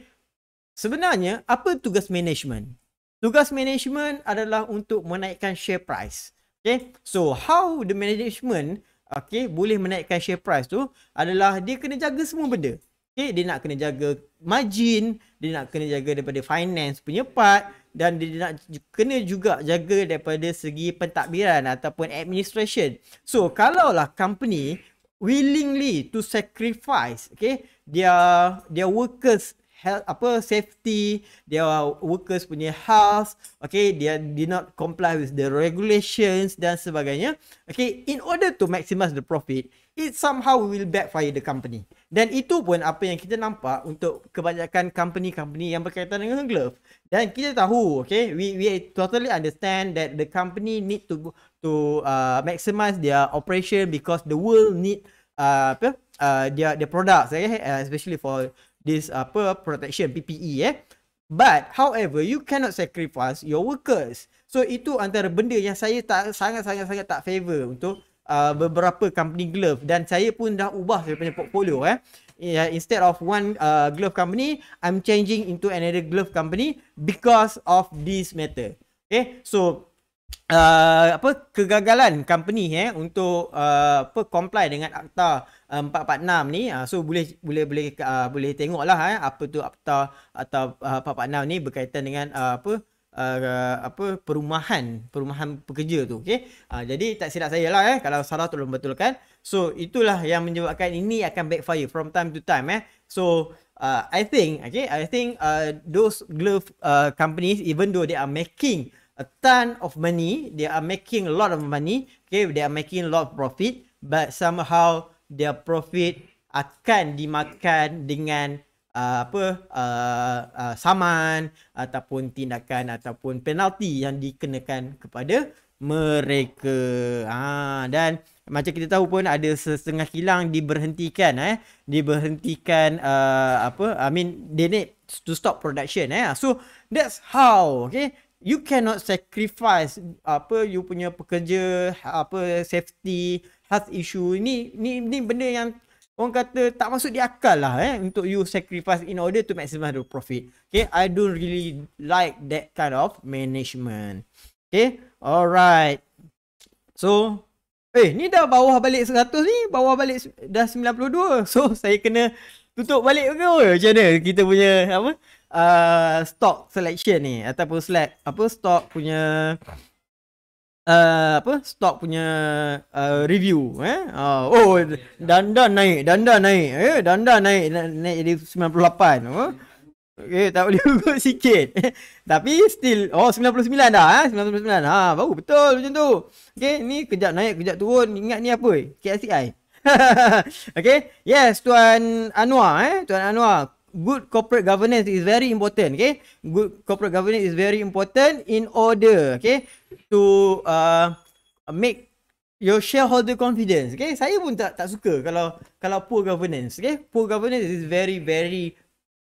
sebenarnya apa tugas management Tugas management adalah untuk menaikkan share price. Okay. So, how the management okay, boleh menaikkan share price tu adalah dia kena jaga semua benda. Okay. Dia nak kena jaga margin, dia nak kena jaga daripada finance punya part dan dia nak kena juga jaga daripada segi pentadbiran ataupun administration. So, kalaulah company willingly to sacrifice okay, their their workers health apa safety dia workers punya health okay dia did not comply with the regulations dan sebagainya okay in order to maximize the profit it somehow will backfire the company dan itu pun apa yang kita nampak untuk kebanyakan company-company yang berkaitan dengan glove dan kita tahu okay we we totally understand that the company need to to uh, maximize their operation because the world need uh, apa uh, their their products okay? Uh, especially for this apa protection PPE eh. But however, you cannot sacrifice your workers. So itu antara benda yang saya tak sangat-sangat-sangat tak favor untuk uh, beberapa company glove dan saya pun dah ubah saya punya portfolio eh. Yeah, instead of one uh, glove company, I'm changing into another glove company because of this matter. Okay, so uh, apa kegagalan company eh untuk uh, apa comply dengan akta uh, 446 ni uh, so boleh boleh boleh uh, boleh tengoklah eh apa tu akta atau uh, 446 ni berkaitan dengan uh, apa Uh, apa perumahan perumahan pekerja tu okey uh, jadi tak silap saya lah eh kalau salah tolong betulkan so itulah yang menyebabkan ini akan backfire from time to time eh so uh, i think okey i think uh, those glove uh, companies even though they are making a ton of money. They are making a lot of money. Okay, they are making a lot of profit. But somehow their profit akan dimakan dengan uh, apa uh, uh, saman ataupun tindakan ataupun penalti yang dikenakan kepada mereka. Ha, dan macam kita tahu pun ada setengah kilang diberhentikan eh diberhentikan uh, apa I mean they need to stop production eh so that's how okay you cannot sacrifice apa you punya pekerja apa safety health issue ni ni ni benda yang orang kata tak masuk di akal lah eh untuk you sacrifice in order to maximize the profit okay i don't really like that kind of management okay alright so eh ni dah bawah balik 100 ni bawah balik dah 92 so saya kena tutup balik ke apa macam mana kita punya apa uh, stock selection ni ataupun select apa stock punya uh, apa stock punya uh, review eh uh, oh danda naik danda naik eh danda naik naik jadi 98 oh. Okay, tak boleh urut sikit Tapi still Oh 99 dah eh? 99 ha, Baru betul macam tu Okay ni kejap naik kejap turun Ingat ni apa KSI Okay Yes Tuan Anwar eh? Tuan Anwar good corporate governance is very important okay good corporate governance is very important in order okay to uh, make your shareholder confidence okay saya pun tak tak suka kalau kalau poor governance okay poor governance is very very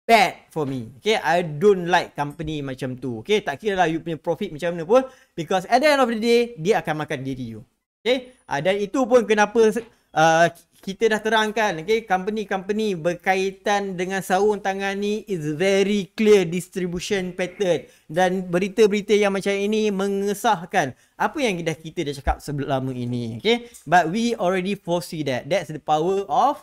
bad for me okay i don't like company macam tu okay tak kira lah you punya profit macam mana pun because at the end of the day dia akan makan diri you okay uh, dan itu pun kenapa uh, kita dah terangkan okay, company-company berkaitan dengan sarung tangan ni is very clear distribution pattern dan berita-berita yang macam ini mengesahkan apa yang dah kita dah cakap sebelum ini okay? but we already foresee that that's the power of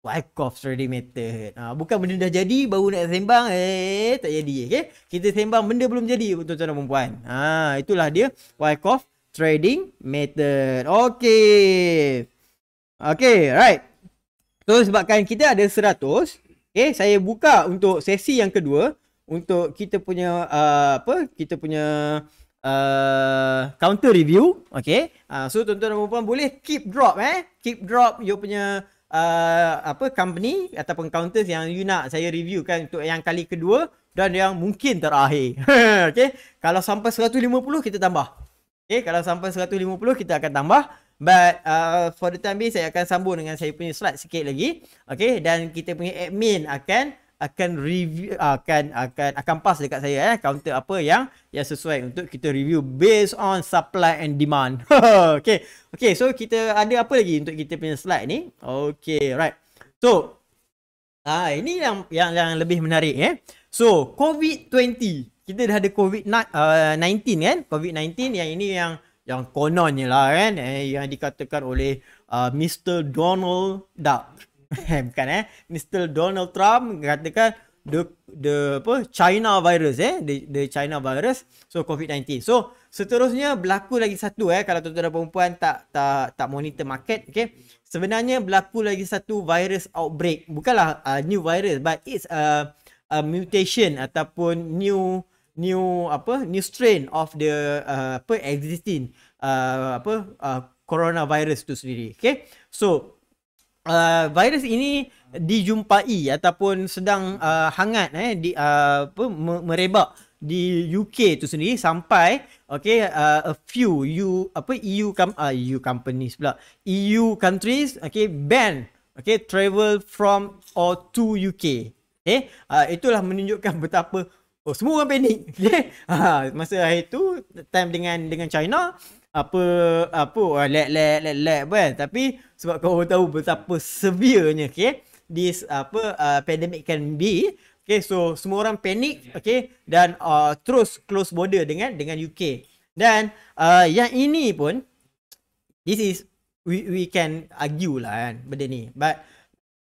Wyckoff already method. Ha, bukan benda dah jadi baru nak sembang eh tak jadi okay? Kita sembang benda belum jadi tuan-tuan dan puan Ha, ah, itulah dia Wyckoff trading method. Okay. Okay, right. So, sebabkan kita ada 100. Okay, saya buka untuk sesi yang kedua. Untuk kita punya, uh, apa? Kita punya uh, counter review. Okay. Uh, so, tuan-tuan dan boleh keep drop eh. Keep drop you punya uh, apa company ataupun counters yang you nak saya review kan untuk yang kali kedua dan yang mungkin terakhir. okay. Kalau sampai 150, kita tambah. Okay. Kalau sampai 150, kita akan tambah. But uh, for the time being saya akan sambung dengan saya punya slide sikit lagi. Okay dan kita punya admin akan akan review akan akan akan pas dekat saya eh counter apa yang yang sesuai untuk kita review based on supply and demand. okay. Okay so kita ada apa lagi untuk kita punya slide ni? Okay right. So ah uh, ini yang yang yang lebih menarik eh. So COVID-20 kita dah ada COVID-19 uh, kan? COVID-19 yang ini yang yang kononnya lah kan eh, yang dikatakan oleh uh, Mr Donald Duck eh, bukan eh Mr Donald Trump katakan the the apa China virus eh the, the China virus so COVID-19 so seterusnya berlaku lagi satu eh kalau tuan-tuan dan puan tak tak tak monitor market okay? sebenarnya berlaku lagi satu virus outbreak bukanlah uh, new virus but it's a, a mutation ataupun new new apa new strain of the uh, apa existing uh, apa uh, coronavirus tu sendiri okay so uh, virus ini dijumpai ataupun sedang uh, hangat eh di uh, apa merebak di UK tu sendiri sampai okay uh, a few EU apa EU com, uh, EU companies pula EU countries okay ban okay travel from or to UK okay uh, itulah menunjukkan betapa Oh, semua orang panik. Okay. Ha, masa akhir tu time dengan dengan China apa apa orang ah, lag lag lag lag kan. Tapi sebab kau orang tahu betapa severe nya okay, this apa uh, pandemic can be okay. so semua orang panik okay dan uh, terus close border dengan dengan UK. Dan uh, yang ini pun this is we we can argue lah kan benda ni. But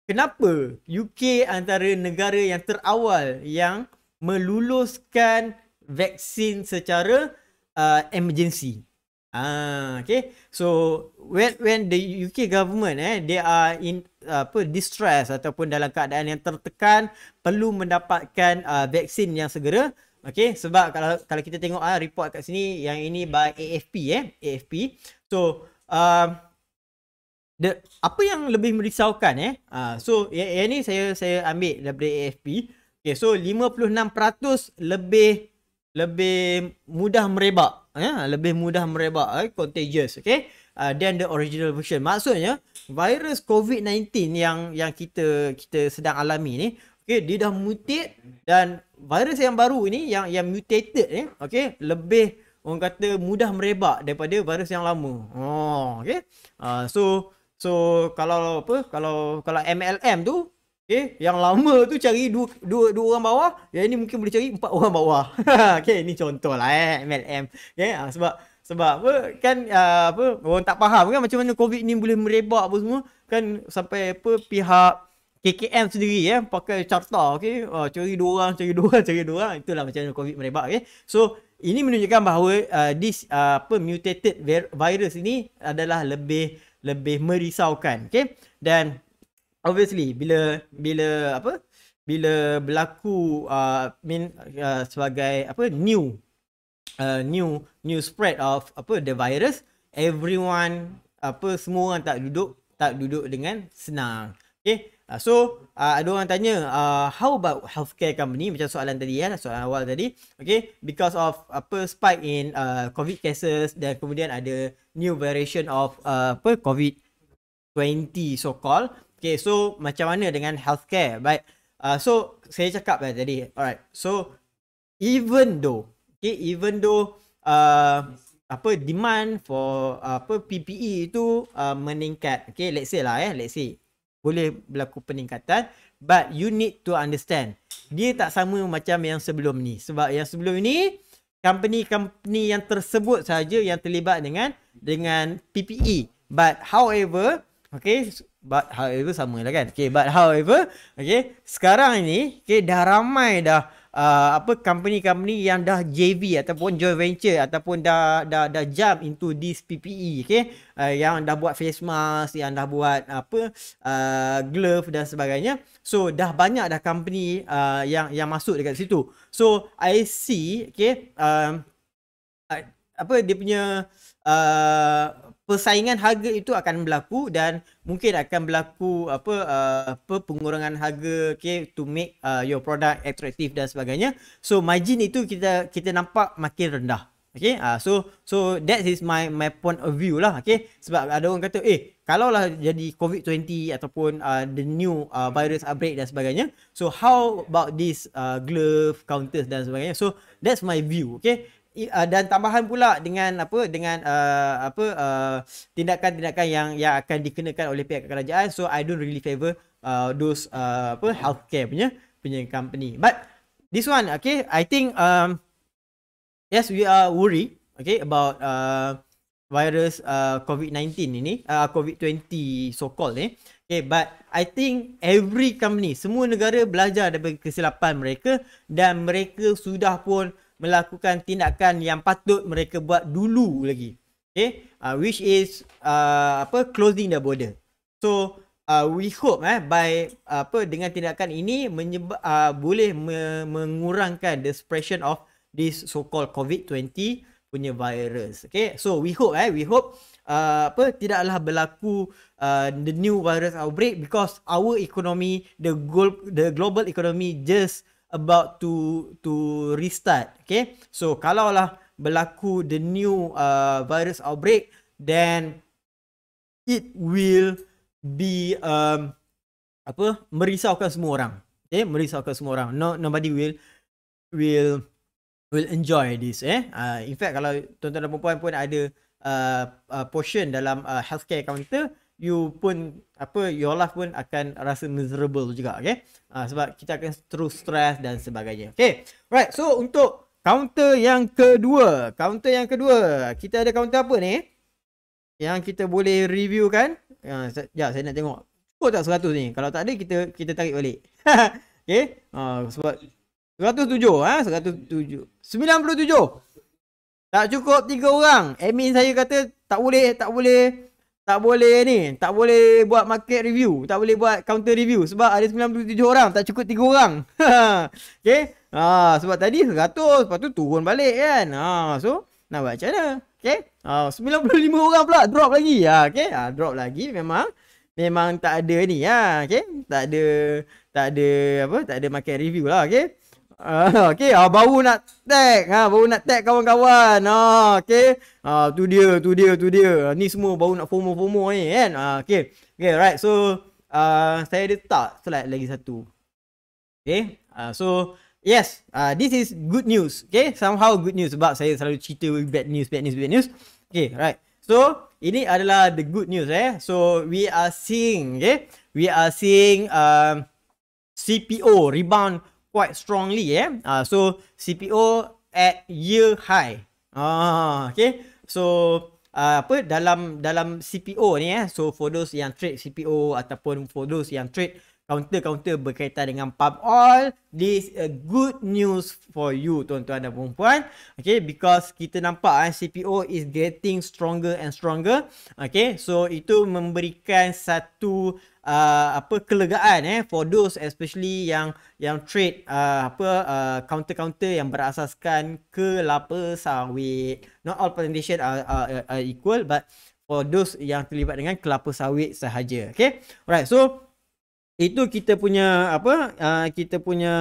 kenapa UK antara negara yang terawal yang meluluskan vaksin secara uh, emergency. Ah, okay. So when when the UK government eh they are in apa distress ataupun dalam keadaan yang tertekan perlu mendapatkan uh, vaksin yang segera. Okay, sebab kalau kalau kita tengok ah report kat sini yang ini by AFP eh AFP. So uh, the apa yang lebih merisaukan eh? Uh, so yang, yang ini saya saya ambil dari AFP. Okay, so 56% lebih lebih mudah merebak. Ya, lebih mudah merebak, eh, contagious. Okay, uh, ah, than the original version. Maksudnya, virus COVID-19 yang yang kita kita sedang alami ni, okay, dia dah mutate dan virus yang baru ni, yang yang mutated ni, okay, lebih orang kata mudah merebak daripada virus yang lama. Oh, okay. Uh, ah, so, so kalau apa, kalau kalau MLM tu, Okay, yang lama tu cari dua, dua, dua orang bawah. Yang ini mungkin boleh cari empat orang bawah. okay, ini contoh lah eh, MLM. Okay, ha, ah, sebab sebab apa, kan uh, apa orang tak faham kan macam mana COVID ni boleh merebak apa semua. Kan sampai apa pihak KKM sendiri ya eh, pakai carta okay. Uh, ah, cari dua orang, cari dua orang, cari dua orang. Itulah macam mana COVID merebak okay. So, ini menunjukkan bahawa uh, this uh, apa mutated virus ini adalah lebih lebih merisaukan. Okay, dan obviously bila bila apa bila berlaku uh, mean uh, sebagai apa new uh, new new spread of apa the virus everyone apa semua orang tak duduk tak duduk dengan senang okey uh, so uh, ada orang tanya uh, how about healthcare company macam soalan tadi ya soalan awal tadi okey because of apa spike in uh, covid cases dan kemudian ada new variation of uh, apa covid 20 so called Okay, so macam mana dengan healthcare? Baik. Uh, so, saya cakap lah tadi. Alright. So, even though, okay, even though, uh, apa, demand for, uh, apa, PPE itu uh, meningkat. Okay, let's say lah eh. Let's say. Boleh berlaku peningkatan. But, you need to understand. Dia tak sama macam yang sebelum ni. Sebab yang sebelum ni, company-company yang tersebut saja yang terlibat dengan dengan PPE. But, however, okay, But however lah kan. Okay but however. Okay. Sekarang ni. Okay dah ramai dah. Uh, apa company-company yang dah JV ataupun joint venture ataupun dah dah dah jump into this PPE okay, uh, yang dah buat face mask yang dah buat apa uh, glove dan sebagainya so dah banyak dah company uh, yang yang masuk dekat situ so i see okay, um, apa dia punya uh, persaingan harga itu akan berlaku dan mungkin akan berlaku apa uh, apa pengurangan harga okay, to make uh, your product attractive dan sebagainya so margin itu kita kita nampak makin rendah Okay, uh, so so that is my my point of view lah Okay, sebab ada orang kata eh kalau lah jadi covid 20 ataupun uh, the new uh, virus outbreak dan sebagainya so how about this uh, glove counters dan sebagainya so that's my view Okay uh, dan tambahan pula dengan apa dengan uh, apa uh, tindakan-tindakan yang yang akan dikenakan oleh pihak kerajaan so i don't really favor uh, those uh, apa healthcare punya punya company but this one okay i think um yes we are worry okay about uh, virus uh, covid-19 ini uh, covid-20 so called ni eh. Okay, but I think every company, semua negara belajar daripada kesilapan mereka dan mereka sudah pun melakukan tindakan yang patut mereka buat dulu lagi okay uh, which is uh, apa closing the border so uh, we hope eh by uh, apa dengan tindakan ini menyeba, uh, boleh me- mengurangkan the suppression of this so called covid 20 punya virus okay so we hope eh we hope uh, apa tidaklah berlaku uh, the new virus outbreak because our economy the the global economy just about to to restart okay so kalau lah berlaku the new uh, virus outbreak then it will be um, apa merisaukan semua orang okay merisaukan semua orang no nobody will will will enjoy this eh uh, in fact kalau tuan-tuan dan puan-puan pun ada uh, uh, portion dalam uh, healthcare counter you pun apa your life pun akan rasa miserable juga okey uh, ah, sebab kita akan terus stress dan sebagainya okey right so untuk counter yang kedua counter yang kedua kita ada counter apa ni yang kita boleh review kan uh, ya saya nak tengok cukup tak 100 ni kalau tak ada kita kita tarik balik okey uh, ah, sebab 107 ha 107 97 tak cukup tiga orang admin saya kata tak boleh tak boleh tak boleh ni tak boleh buat market review tak boleh buat counter review sebab ada 97 orang tak cukup 3 orang okey ha sebab tadi 100 lepas tu turun balik kan ha so nak buat macam mana okey ha 95 orang pula drop lagi ha okey ha drop lagi memang memang tak ada ni ha okey tak ada tak ada apa tak ada market review lah okey Uh, ah, okay, uh, ah, baru nak tag ha, Baru nak tag kawan-kawan ha, Okay, ha, tu dia, tu dia, tu dia Ni semua baru nak FOMO-FOMO ni kan ha, Okay, okay right So, uh, saya ada tak slide lagi satu Okay, ha, so Yes, uh, this is good news Okay, somehow good news Sebab saya selalu cerita with bad news, bad news, bad news Okay, right So, ini adalah the good news eh So, we are seeing Okay, we are seeing um, CPO, rebound quite strongly yeah, eh? Uh, so CPO at year high. Ah, okay. So uh, apa dalam dalam CPO ni eh. So for those yang trade CPO ataupun for those yang trade kaunter-kaunter berkaitan dengan palm oil this a good news for you tuan-tuan dan perempuan okay because kita nampak eh, CPO is getting stronger and stronger okay so itu memberikan satu uh, apa kelegaan eh for those especially yang yang trade uh, apa uh, counter-counter yang berasaskan kelapa sawit not all plantation are, are, are equal but for those yang terlibat dengan kelapa sawit sahaja okay alright so itu kita punya apa uh, kita punya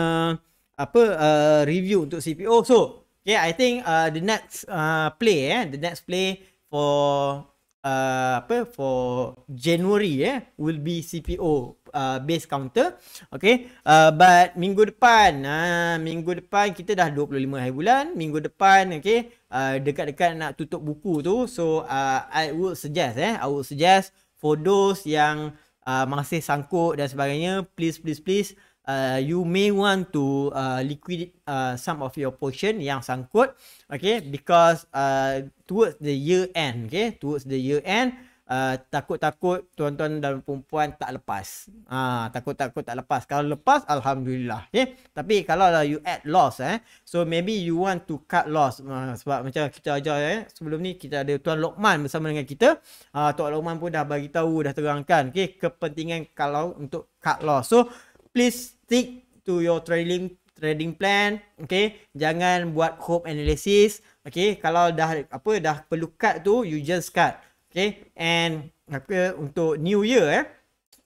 apa uh, review untuk CPO so okay i think uh, the next uh, play eh the next play for uh, apa for january eh will be CPO uh, base counter okay uh, but minggu depan uh, minggu depan kita dah 25 hari bulan minggu depan okay uh, dekat-dekat nak tutup buku tu so uh, i would suggest eh i would suggest for those yang uh, masih sangkut dan sebagainya, please please please Uh, you may want to uh, liquid uh, some of your portion yang sangkut okay because uh, towards the year end okay towards the year end uh, takut-takut tuan-tuan dan perempuan tak lepas. Ah uh, takut-takut tak lepas. Kalau lepas alhamdulillah. Okay? Ya. Tapi kalau uh, you add loss eh. So maybe you want to cut loss uh, sebab macam kita ajar eh sebelum ni kita ada tuan Lokman bersama dengan kita. Ah uh, tuan Lokman pun dah bagi tahu dah terangkan okey kepentingan kalau untuk cut loss. So please stick to your trailing trading plan. Okey, Jangan buat hope analysis. Okey, Kalau dah apa dah perlu cut tu, you just cut. Okay, and apa untuk New Year eh?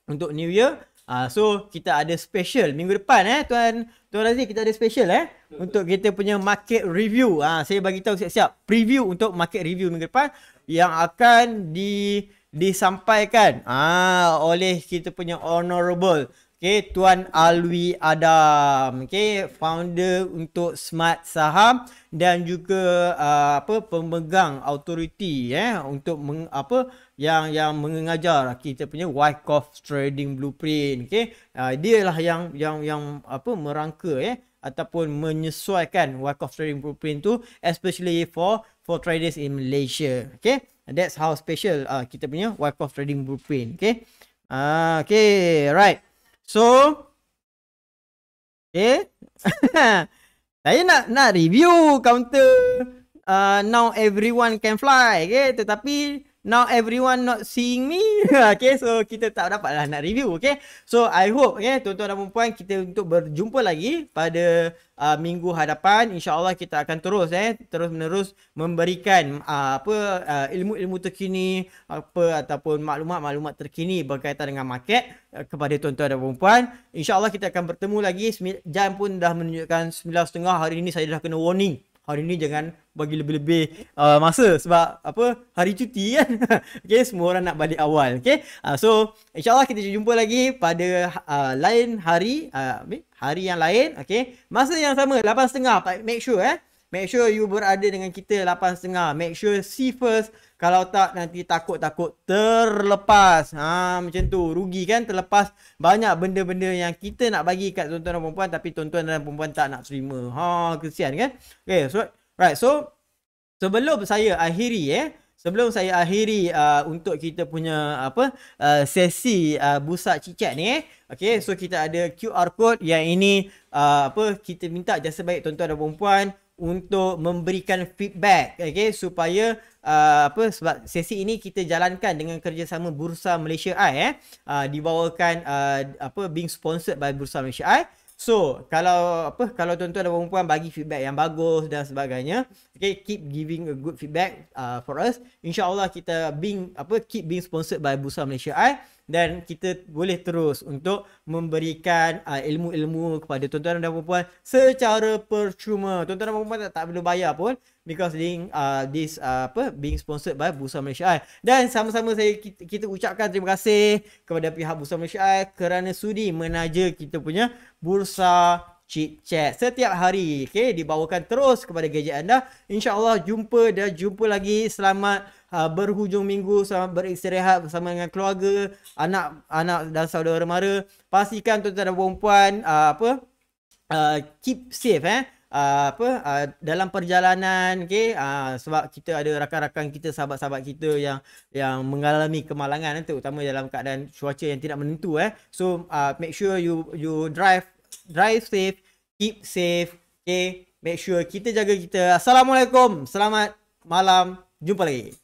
Untuk New Year, uh, so kita ada special minggu depan eh, tuan tuan Razif kita ada special eh untuk kita punya market review. Ah, uh, saya bagi tahu siap-siap preview untuk market review minggu depan yang akan di disampaikan ah oleh kita punya honorable Okay, Tuan Alwi Adam. Okay, founder untuk Smart Saham dan juga uh, apa pemegang authority eh untuk meng, apa yang yang mengajar kita punya Wyckoff Trading Blueprint. Okay, uh, dia lah yang yang yang apa merangka eh ataupun menyesuaikan Wyckoff Trading Blueprint tu especially for for traders in Malaysia. Okay, that's how special uh, kita punya Wyckoff Trading Blueprint. Okay. Ah, uh, okay, right. So Okay eh? Saya nak nak review counter uh, Now everyone can fly okay? Tetapi Now everyone not seeing me Okay so kita tak dapat lah nak review okay So I hope okay tuan-tuan dan perempuan Kita untuk berjumpa lagi pada uh, minggu hadapan InsyaAllah kita akan terus eh Terus menerus memberikan uh, apa uh, ilmu-ilmu terkini Apa ataupun maklumat-maklumat terkini berkaitan dengan market uh, Kepada tuan-tuan dan perempuan InsyaAllah kita akan bertemu lagi Jam pun dah menunjukkan 9.30 hari ini saya dah kena warning hari ni jangan bagi lebih-lebih uh, masa sebab apa hari cuti kan Okay semua orang nak balik awal Okay, uh, so insyaallah kita jumpa lagi pada uh, lain hari uh, hari yang lain Okay, masa yang sama 8.30 make sure eh Make sure you berada dengan kita 8.30. Make sure see first. Kalau tak nanti takut-takut terlepas. Ha, macam tu. Rugi kan terlepas banyak benda-benda yang kita nak bagi kat tuan-tuan dan perempuan. Tapi tuan-tuan dan perempuan tak nak terima. Ha, kesian kan. Okay, so. Right, so. Sebelum saya akhiri eh. Sebelum saya akhiri uh, untuk kita punya apa uh, sesi uh, busa cicat ni eh. Okay, so kita ada QR code yang ini uh, apa kita minta jasa baik tuan-tuan dan perempuan untuk memberikan feedback okey supaya uh, apa sebab sesi ini kita jalankan dengan kerjasama Bursa Malaysia AI eh uh, dibawakan uh, apa being sponsored by Bursa Malaysia AI so kalau apa kalau tuan-tuan dan puan-puan bagi feedback yang bagus dan sebagainya okey keep giving a good feedback uh, for us insyaallah kita being apa keep being sponsored by Bursa Malaysia AI dan kita boleh terus untuk memberikan uh, ilmu-ilmu kepada tuan-tuan dan puan-puan secara percuma. Tuan-tuan dan puan-puan tak, tak perlu bayar pun because being uh, this uh, apa being sponsored by Bursa Malaysia AI. Dan sama-sama saya kita, kita ucapkan terima kasih kepada pihak Bursa Malaysia AI kerana sudi menaja kita punya Bursa chit chat setiap hari okay? dibawakan terus kepada gadget anda insyaallah jumpa dan jumpa lagi selamat uh, berhujung minggu selamat beristirahat bersama dengan keluarga anak anak dan saudara mara pastikan tuan-tuan dan puan uh, apa uh, keep safe eh Uh, apa uh, dalam perjalanan okay? uh, sebab kita ada rakan-rakan kita sahabat-sahabat kita yang yang mengalami kemalangan eh, terutama dalam keadaan cuaca yang tidak menentu eh so uh, make sure you you drive drive safe, keep safe. Okay, make sure kita jaga kita. Assalamualaikum. Selamat malam. Jumpa lagi.